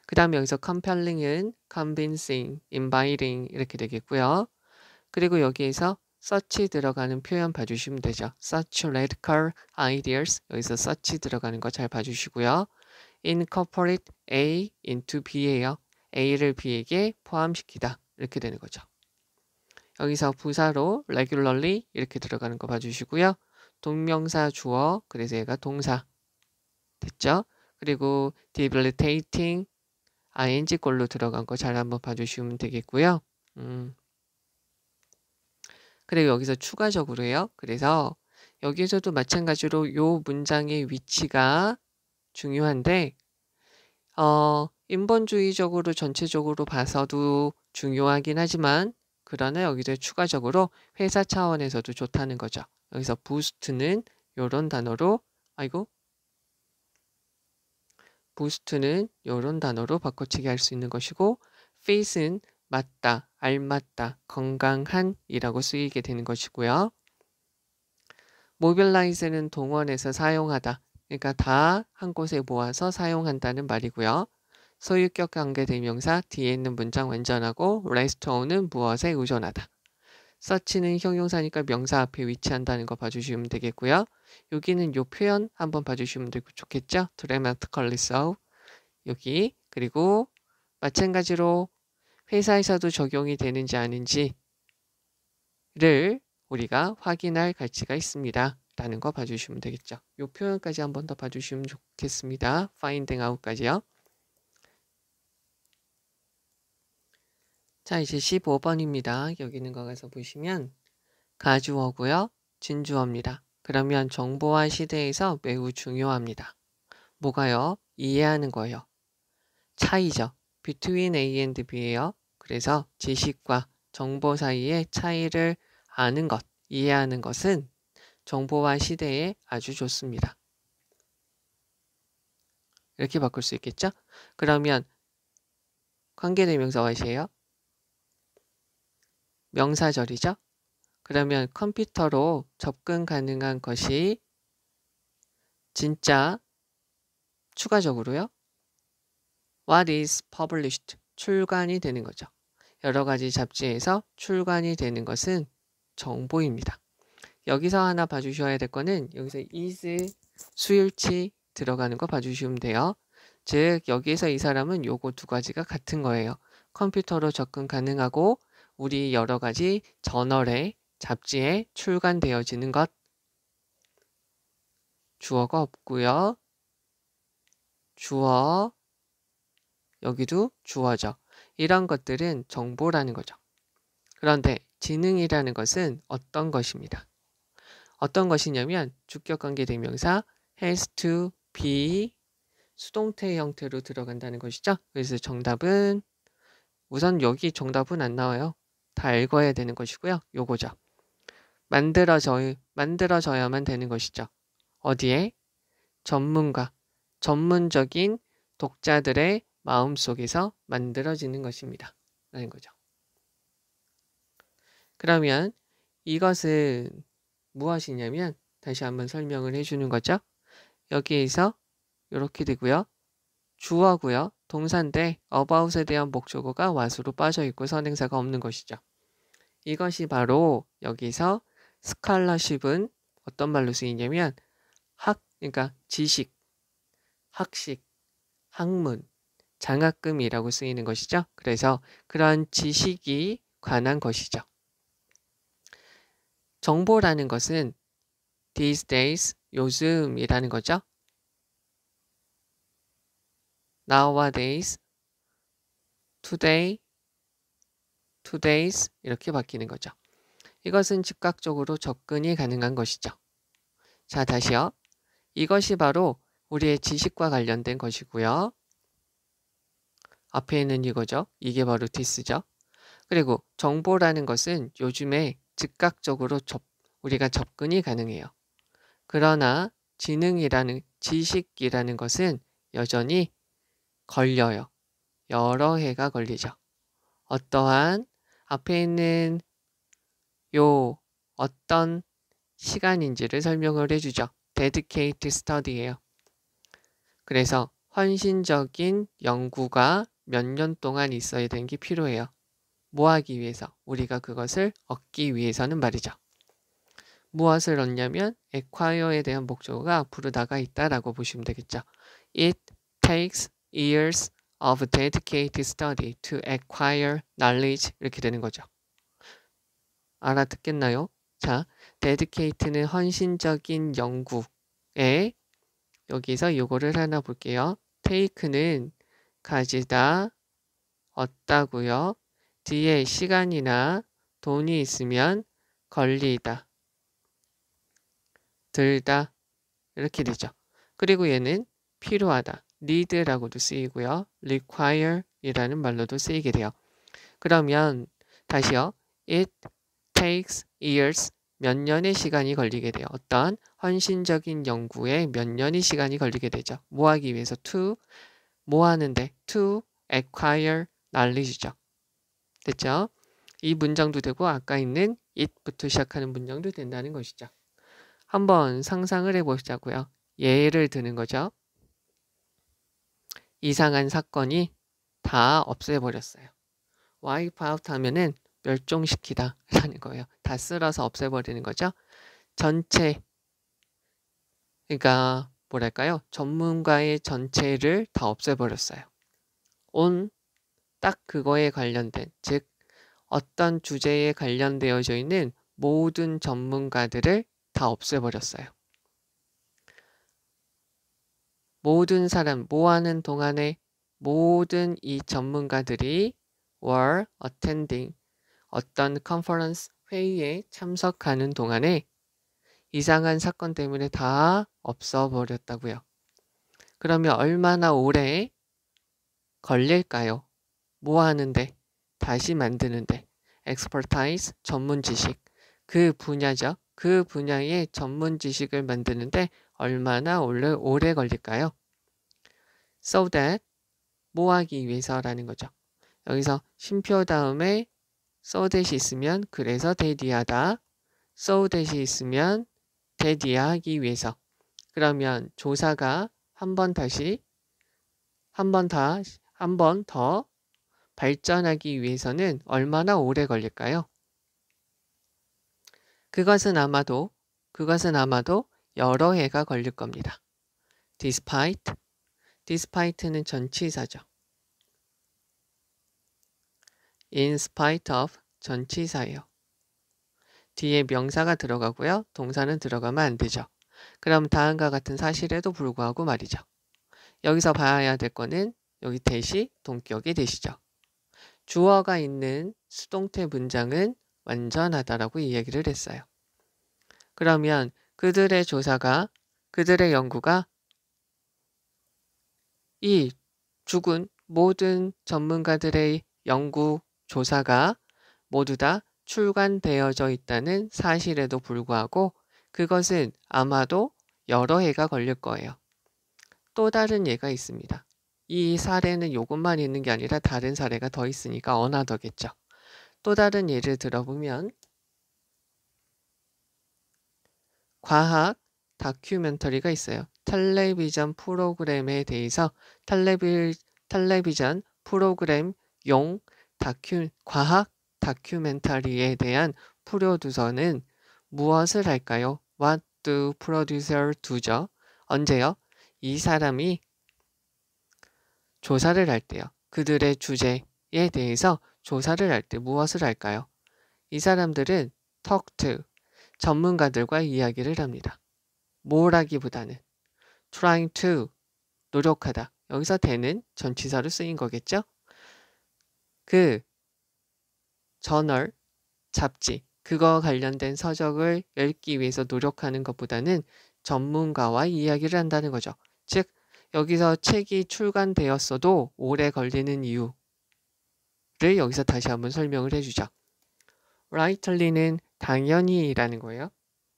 그 다음 여기서 compelling은 convincing, inviting 이렇게 되겠고요. 그리고 여기에서 such 들어가는 표현 봐주시면 되죠. such radical ideas 여기서 such 들어가는 거 잘 봐주시고요. incorporate A into B예요. A를 B에게 포함시키다 이렇게 되는 거죠. 여기서 부사로 regularly 이렇게 들어가는 거 봐주시고요. 동명사 주어 그래서 얘가 동사 됐죠? 그리고 debilitating ing 걸로 들어간 거 잘 한번 봐주시면 되겠고요. 음. 그리고 여기서 추가적으로요. 그래서 여기에서도 마찬가지로 요 문장의 위치가 중요한데 어, 인본주의적으로 전체적으로 봐서도 중요하긴 하지만 그러나 여기서 추가적으로 회사 차원에서도 좋다는 거죠. 여기서 부스트는 요런 단어로 아이고 부스트는 요런 단어로 바꿔치기 할 수 있는 것이고 face는 맞다, 알맞다, 건강한 이라고 쓰이게 되는 것이고요. mobilize는 동원해서 사용하다. 그러니까 다 한 곳에 모아서 사용한다는 말이고요. 소유격 관계 대명사 뒤에 있는 문장 완전하고 rest on은 무엇에 의존하다. 서치는 형용사니까 명사 앞에 위치한다는 거 봐주시면 되겠고요. 여기는 요 표현 한번 봐주시면 되고 좋겠죠? dramatically so. 여기 그리고 마찬가지로 회사에서도 적용이 되는지 아닌지를 우리가 확인할 가치가 있습니다. 라는 거 봐주시면 되겠죠. 요 표현까지 한번 더 봐주시면 좋겠습니다. finding out까지요. 자, 이제 15번입니다. 여기 있는 거 가서 보시면 가주어고요. 진주어입니다. 그러면 정보화 시대에서 매우 중요합니다. 뭐가요? 이해하는 거예요. 차이죠. between A and B예요. 그래서 지식과 정보 사이의 차이를 아는 것, 이해하는 것은 정보화 시대에 아주 좋습니다. 이렇게 바꿀 수 있겠죠? 그러면 관계대명사와 시에요. 명사절이죠. 그러면 컴퓨터로 접근 가능한 것이 진짜 추가적으로요. What is published? 출간이 되는 거죠. 여러 가지 잡지에서 출간이 되는 것은 정보입니다. 여기서 하나 봐주셔야 될 거는 여기서 is 수일치 들어가는 거 봐주시면 돼요. 즉 여기에서 이 사람은 요거 두 가지가 같은 거예요. 컴퓨터로 접근 가능하고 우리 여러 가지 저널에 잡지에 출간되어지는 것 주어가 없고요. 주어 여기도 주어죠. 이런 것들은 정보라는 거죠. 그런데 지능이라는 것은 어떤 것입니다. 어떤 것이냐면 주격관계 대명사 has to be 수동태 형태로 들어간다는 것이죠. 그래서 정답은 우선 여기 정답은 안 나와요. 다 읽어야 되는 것이고요. 요거죠. 만들어져, 만들어져야만 되는 것이죠. 어디에? 전문가, 전문적인 독자들의 마음속에서 만들어지는 것입니다. 라는 거죠. 그러면 이것은 무엇이냐면 다시 한번 설명을 해주는 거죠. 여기에서 이렇게 되고요. 주어고요. 동사인데 about에 대한 목적어가 와수로 빠져 있고 선행사가 없는 것이죠. 이것이 바로 여기서 스칼라십은 어떤 말로 쓰이냐면 학 그러니까 지식, 학식, 학문, 장학금이라고 쓰이는 것이죠. 그래서 그러한 지식이 관한 것이죠. 정보라는 것은 these days 요즘이라는 거죠. nowadays, today, todays 이렇게 바뀌는 거죠. 이것은 즉각적으로 접근이 가능한 것이죠. 자, 다시요. 이것이 바로 우리의 지식과 관련된 것이고요. 앞에 있는 이거죠. 이게 바로 디스죠. 그리고 정보라는 것은 요즘에 즉각적으로 접, 우리가 접근이 가능해요. 그러나 지능이라는 지식이라는 것은 여전히 걸려요. 여러 해가 걸리죠. 어떠한 앞에 있는 요 어떤 시간인지를 설명을 해주죠. dedicate study예요. 그래서 헌신적인 연구가 몇 년 동안 있어야 되는 게 필요해요. 뭐 하기 위해서? 우리가 그것을 얻기 위해서는 말이죠. 무엇을 얻냐면 acquire에 대한 목적어가 앞으로 나가 있다라고 보시면 되겠죠. It takes years of dedicated study to acquire knowledge 이렇게 되는 거죠. 알아듣겠나요? 자, dedicate는 헌신적인 연구에 여기서 요거를 하나 볼게요. take는 가지다, 얻다고요. 뒤에 시간이나 돈이 있으면 걸리다, 들다 이렇게 되죠. 그리고 얘는 필요하다. need라고도 쓰이고요. require이라는 말로도 쓰이게 돼요. 그러면 다시요. It takes years 몇 년의 시간이 걸리게 돼요. 어떤 헌신적인 연구에 몇 년의 시간이 걸리게 되죠. 모하기 위해서 to 모하는데 to acquire knowledge죠. 됐죠? 이 문장도 되고 아까 있는 it부터 시작하는 문장도 된다는 것이죠. 한번 상상을 해보자고요. 예를 드는 거죠. 이상한 사건이 다 없애버렸어요. 와이프 아웃 하면은 멸종시키다 라는 거예요. 다 쓸어서 없애버리는 거죠. 전체 그러니까 뭐랄까요? 전문가의 전체를 다 없애버렸어요. 온 딱 그거에 관련된 즉 어떤 주제에 관련되어져 있는 모든 전문가들을 다 없애버렸어요. 모든 사람, 모하는 동안에 모든 이 전문가들이 were attending 어떤 컨퍼런스 회의에 참석하는 동안에 이상한 사건 때문에 다 없어버렸다고요. 그러면 얼마나 오래 걸릴까요? 뭐 하는데? 다시 만드는데. expertise, 전문 지식. 그 분야죠. 그 분야의 전문 지식을 만드는데 얼마나 오래, 오래 걸릴까요? So that 뭐 하기 위해서라는 거죠. 여기서 심표 다음에 so that이 있으면 그래서 대디하다 so that이 있으면 대디하기 위해서 그러면 조사가 한번 다시 한번다한번더 발전하기 위해서는 얼마나 오래 걸릴까요? 그것은 아마도 그것은 아마도 여러 해가 걸릴 겁니다. despite, despite는 전치사죠. in spite of 전치사예요. 뒤에 명사가 들어가고요. 동사는 들어가면 안 되죠. 그럼 다음과 같은 사실에도 불구하고 말이죠. 여기서 봐야 될 거는 여기 대시 동격이 되시죠. 주어가 있는 수동태 문장은 완전하다라고 이야기를 했어요. 그러면 그들의 조사가, 그들의 연구가 이 죽은 모든 전문가들의 연구, 조사가 모두 다 출간되어져 있다는 사실에도 불구하고 그것은 아마도 여러 해가 걸릴 거예요. 또 다른 예가 있습니다. 이 사례는 이것만 있는 게 아니라 다른 사례가 더 있으니까 언하더겠죠. 또 다른 예를 들어보면 과학 다큐멘터리가 있어요. 텔레비전 프로그램에 대해서 텔레비, 텔레비전 프로그램용 다큐, 과학 다큐멘터리에 대한 프로듀서는 무엇을 할까요? What do producer do죠? 언제요? 이 사람이 조사를 할 때요. 그들의 주제에 대해서 조사를 할 때 무엇을 할까요? 이 사람들은 talk to 전문가들과 이야기를 합니다. 뭘하기보다는 trying to 노력하다. 여기서 되는 전치사로 쓰인 거겠죠? 그 저널, 잡지, 그거 관련된 서적을 읽기 위해서 노력하는 것보다는 전문가와 이야기를 한다는 거죠. 즉, 여기서 책이 출간되었어도 오래 걸리는 이유를 여기서 다시 한번 설명을 해주죠. 라이틀리는 당연히라는 거예요.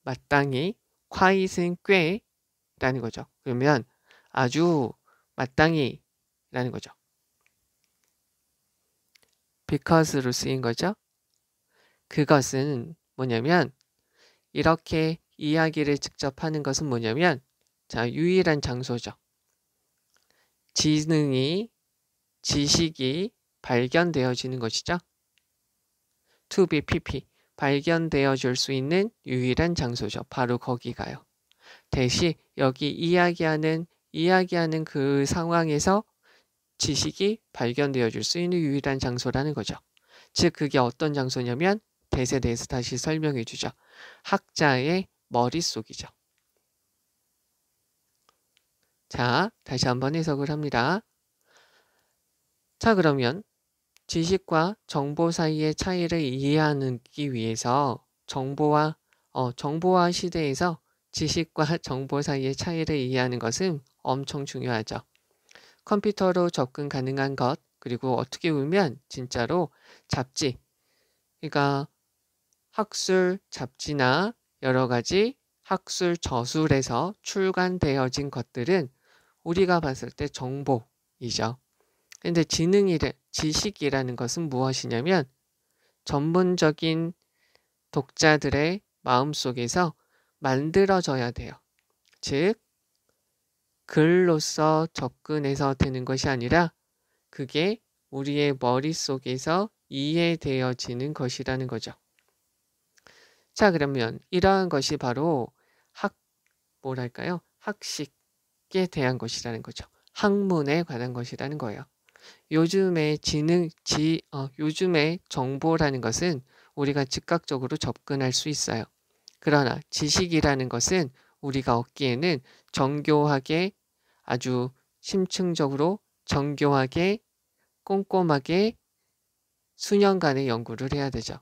마땅히, 콰이은 꽤라는 거죠. 그러면 아주 마땅히라는 거죠. because로 쓰인 거죠. 그것은 뭐냐면 이렇게 이야기를 직접 하는 것은 뭐냐면 자 유일한 장소죠. 지능이 지식이 발견되어지는 것이죠. to be pp 발견되어 줄 수 있는 유일한 장소죠. 바로 거기가요. 대신 여기 이야기하는 이야기하는 그 상황에서 지식이 발견되어 줄 수 있는 유일한 장소라는 거죠. 즉 그게 어떤 장소냐면 대세 에 대해서 다시 설명해 주죠. 학자의 머릿속이죠. 자, 다시 한번 해석을 합니다. 자, 그러면 지식과 정보 사이의 차이를 이해하기 위해서 정보와 어, 정보화 시대에서 지식과 정보 사이의 차이를 이해하는 것은 엄청 중요하죠. 컴퓨터로 접근 가능한 것, 그리고 어떻게 보면 진짜로 잡지, 그러니까 학술 잡지나 여러 가지 학술 저술에서 출간되어진 것들은 우리가 봤을 때 정보이죠. 근데 지능이래, 지식이라는 것은 무엇이냐면 전문적인 독자들의 마음속에서 만들어져야 돼요. 즉, 글로서 접근해서 되는 것이 아니라 그게 우리의 머릿속에서 이해되어지는 것이라는 거죠. 자, 그러면 이러한 것이 바로 학, 뭐랄까요? 학식에 대한 것이라는 거죠. 학문에 관한 것이라는 거예요. 요즘의 지능, 지, 어, 요즘의 정보라는 것은 우리가 즉각적으로 접근할 수 있어요. 그러나 지식이라는 것은 우리가 얻기에는 정교하게 아주 심층적으로 정교하게 꼼꼼하게 수년간의 연구를 해야 되죠.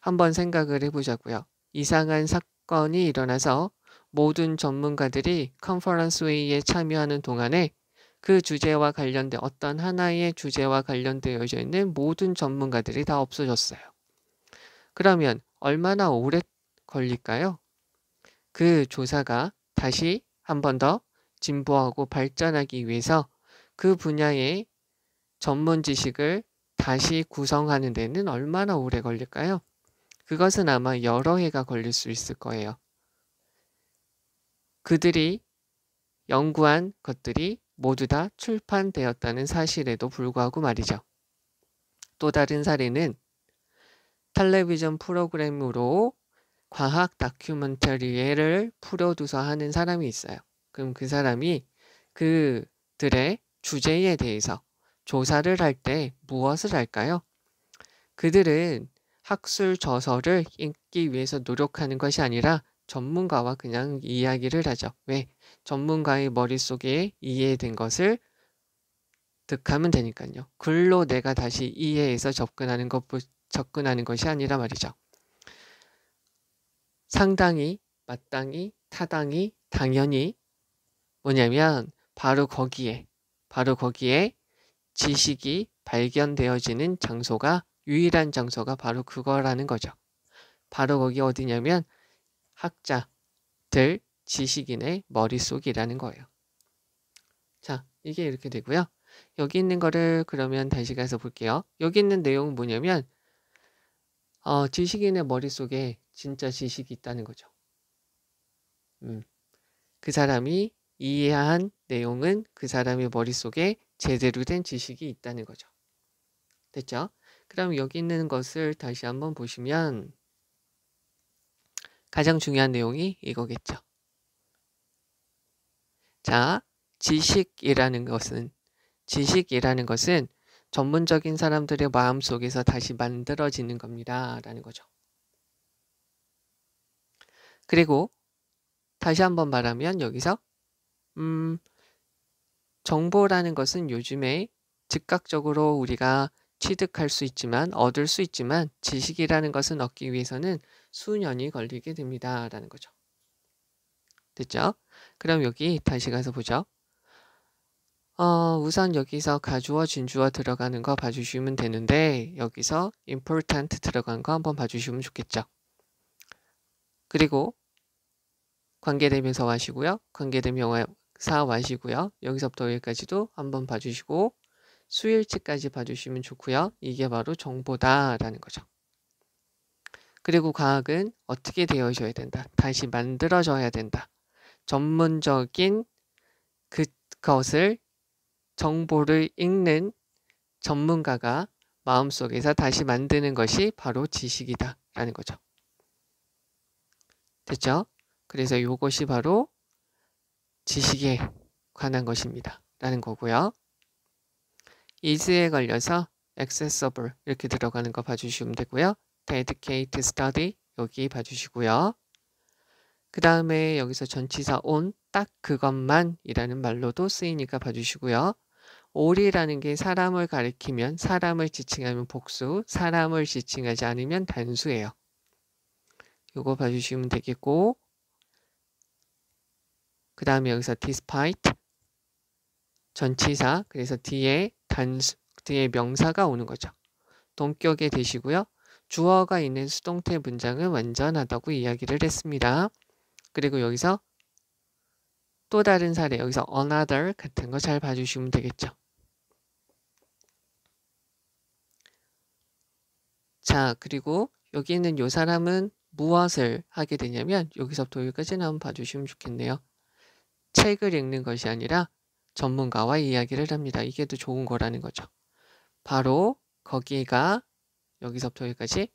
한번 생각을 해보자고요. 이상한 사건이 일어나서 모든 전문가들이 컨퍼런스회의에 참여하는 동안에 그 주제와 관련된 어떤 하나의 주제와 관련되어 있는 모든 전문가들이 다 없어졌어요. 그러면 얼마나 오래 걸릴까요? 그 조사가 다시 한 번 더 진보하고 발전하기 위해서 그 분야의 전문 지식을 다시 구성하는 데는 얼마나 오래 걸릴까요? 그것은 아마 여러 해가 걸릴 수 있을 거예요. 그들이 연구한 것들이 모두 다 출판되었다는 사실에도 불구하고 말이죠. 또 다른 사례는 텔레비전 프로그램으로 과학 다큐멘터리를 풀어듀서 하는 사람이 있어요. 그럼 그 사람이 그들의 주제에 대해서 조사를 할 때 무엇을 할까요? 그들은 학술 저서를 읽기 위해서 노력하는 것이 아니라 전문가와 그냥 이야기를 하죠. 왜? 전문가의 머릿속에 이해된 것을 득하면 되니까요. 글로 내가 다시 이해해서 접근하는 것, 접근하는 것이 아니라 말이죠. 상당히, 마땅히, 타당히, 당연히 뭐냐면 바로 거기에, 바로 거기에 지식이 발견되어지는 장소가 유일한 장소가 바로 그거라는 거죠. 바로 거기 어디냐면 학자들, 지식인의 머릿속이라는 거예요. 자, 이게 이렇게 되고요. 여기 있는 거를 그러면 다시 가서 볼게요. 여기 있는 내용은 뭐냐면 어, 지식인의 머릿속에 진짜 지식이 있다는 거죠. 음. 그 사람이 이해한 내용은 그 사람의 머릿속에 제대로 된 지식이 있다는 거죠. 됐죠? 그럼 여기 있는 것을 다시 한번 보시면 가장 중요한 내용이 이거겠죠. 자, 지식이라는 것은 지식이라는 것은 전문적인 사람들의 마음 속에서 다시 만들어지는 겁니다. 라는 거죠. 그리고 다시 한번 말하면 여기서 음, 정보라는 것은 요즘에 즉각적으로 우리가 취득할 수 있지만 얻을 수 있지만 지식이라는 것은 얻기 위해서는 수년이 걸리게 됩니다. 라는 거죠. 됐죠? 그럼 여기 다시 가서 보죠. 어, 우선 여기서 가주어, 진주어 들어가는 거 봐주시면 되는데 여기서 important 들어간 거 한번 봐주시면 좋겠죠. 그리고 관계대명사 와시고요. 관계대명사 와시고요. 여기서부터 여기까지도 한번 봐주시고 수일치까지 봐주시면 좋고요. 이게 바로 정보다라는 거죠. 그리고 과학은 어떻게 되어져야 된다. 다시 만들어져야 된다. 전문적인 그것을 정보를 읽는 전문가가 마음속에서 다시 만드는 것이 바로 지식이다. 라는 거죠. 됐죠? 그래서 이것이 바로 지식에 관한 것입니다. 라는 거고요. 이즈에 걸려서 accessible 이렇게 들어가는 거 봐주시면 되고요. dedicate study 여기 봐주시고요. 그 다음에 여기서 전치사 on 딱 그것만 이라는 말로도 쓰이니까 봐주시고요. 올이라는 게 사람을 가리키면 사람을 지칭하면 복수, 사람을 지칭하지 않으면 단수예요. 요거 봐주시면 되겠고 그 다음에 여기서 despite 전치사 그래서 뒤에 단수 뒤에 명사가 오는 거죠. 동격에 되시고요. 주어가 있는 수동태 문장은 완전하다고 이야기를 했습니다. 그리고 여기서 또 다른 사례, 여기서 another 같은 거 잘 봐주시면 되겠죠. 자, 그리고 여기 있는 요 사람은 무엇을 하게 되냐면 여기서부터 여기까지는 한번 봐주시면 좋겠네요. 책을 읽는 것이 아니라 전문가와 이야기를 합니다. 이게 더 좋은 거라는 거죠. 바로 거기가 여기서부터 여기까지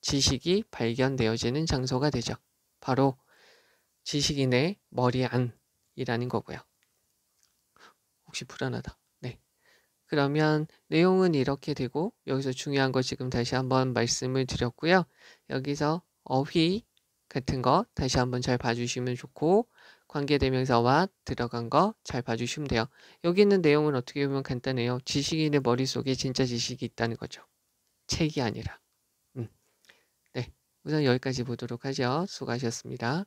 지식이 발견되어지는 장소가 되죠. 바로 지식인의 머리 안이라는 거고요. 혹시 불안하다. 네. 그러면 내용은 이렇게 되고 여기서 중요한 거 지금 다시 한번 말씀을 드렸고요. 여기서 어휘 같은 거 다시 한번 잘 봐주시면 좋고 관계대명사와 들어간 거 잘 봐주시면 돼요. 여기 있는 내용은 어떻게 보면 간단해요. 지식인의 머릿속에 진짜 지식이 있다는 거죠. 책이 아니라. 음. 네. 우선 여기까지 보도록 하죠. 수고하셨습니다.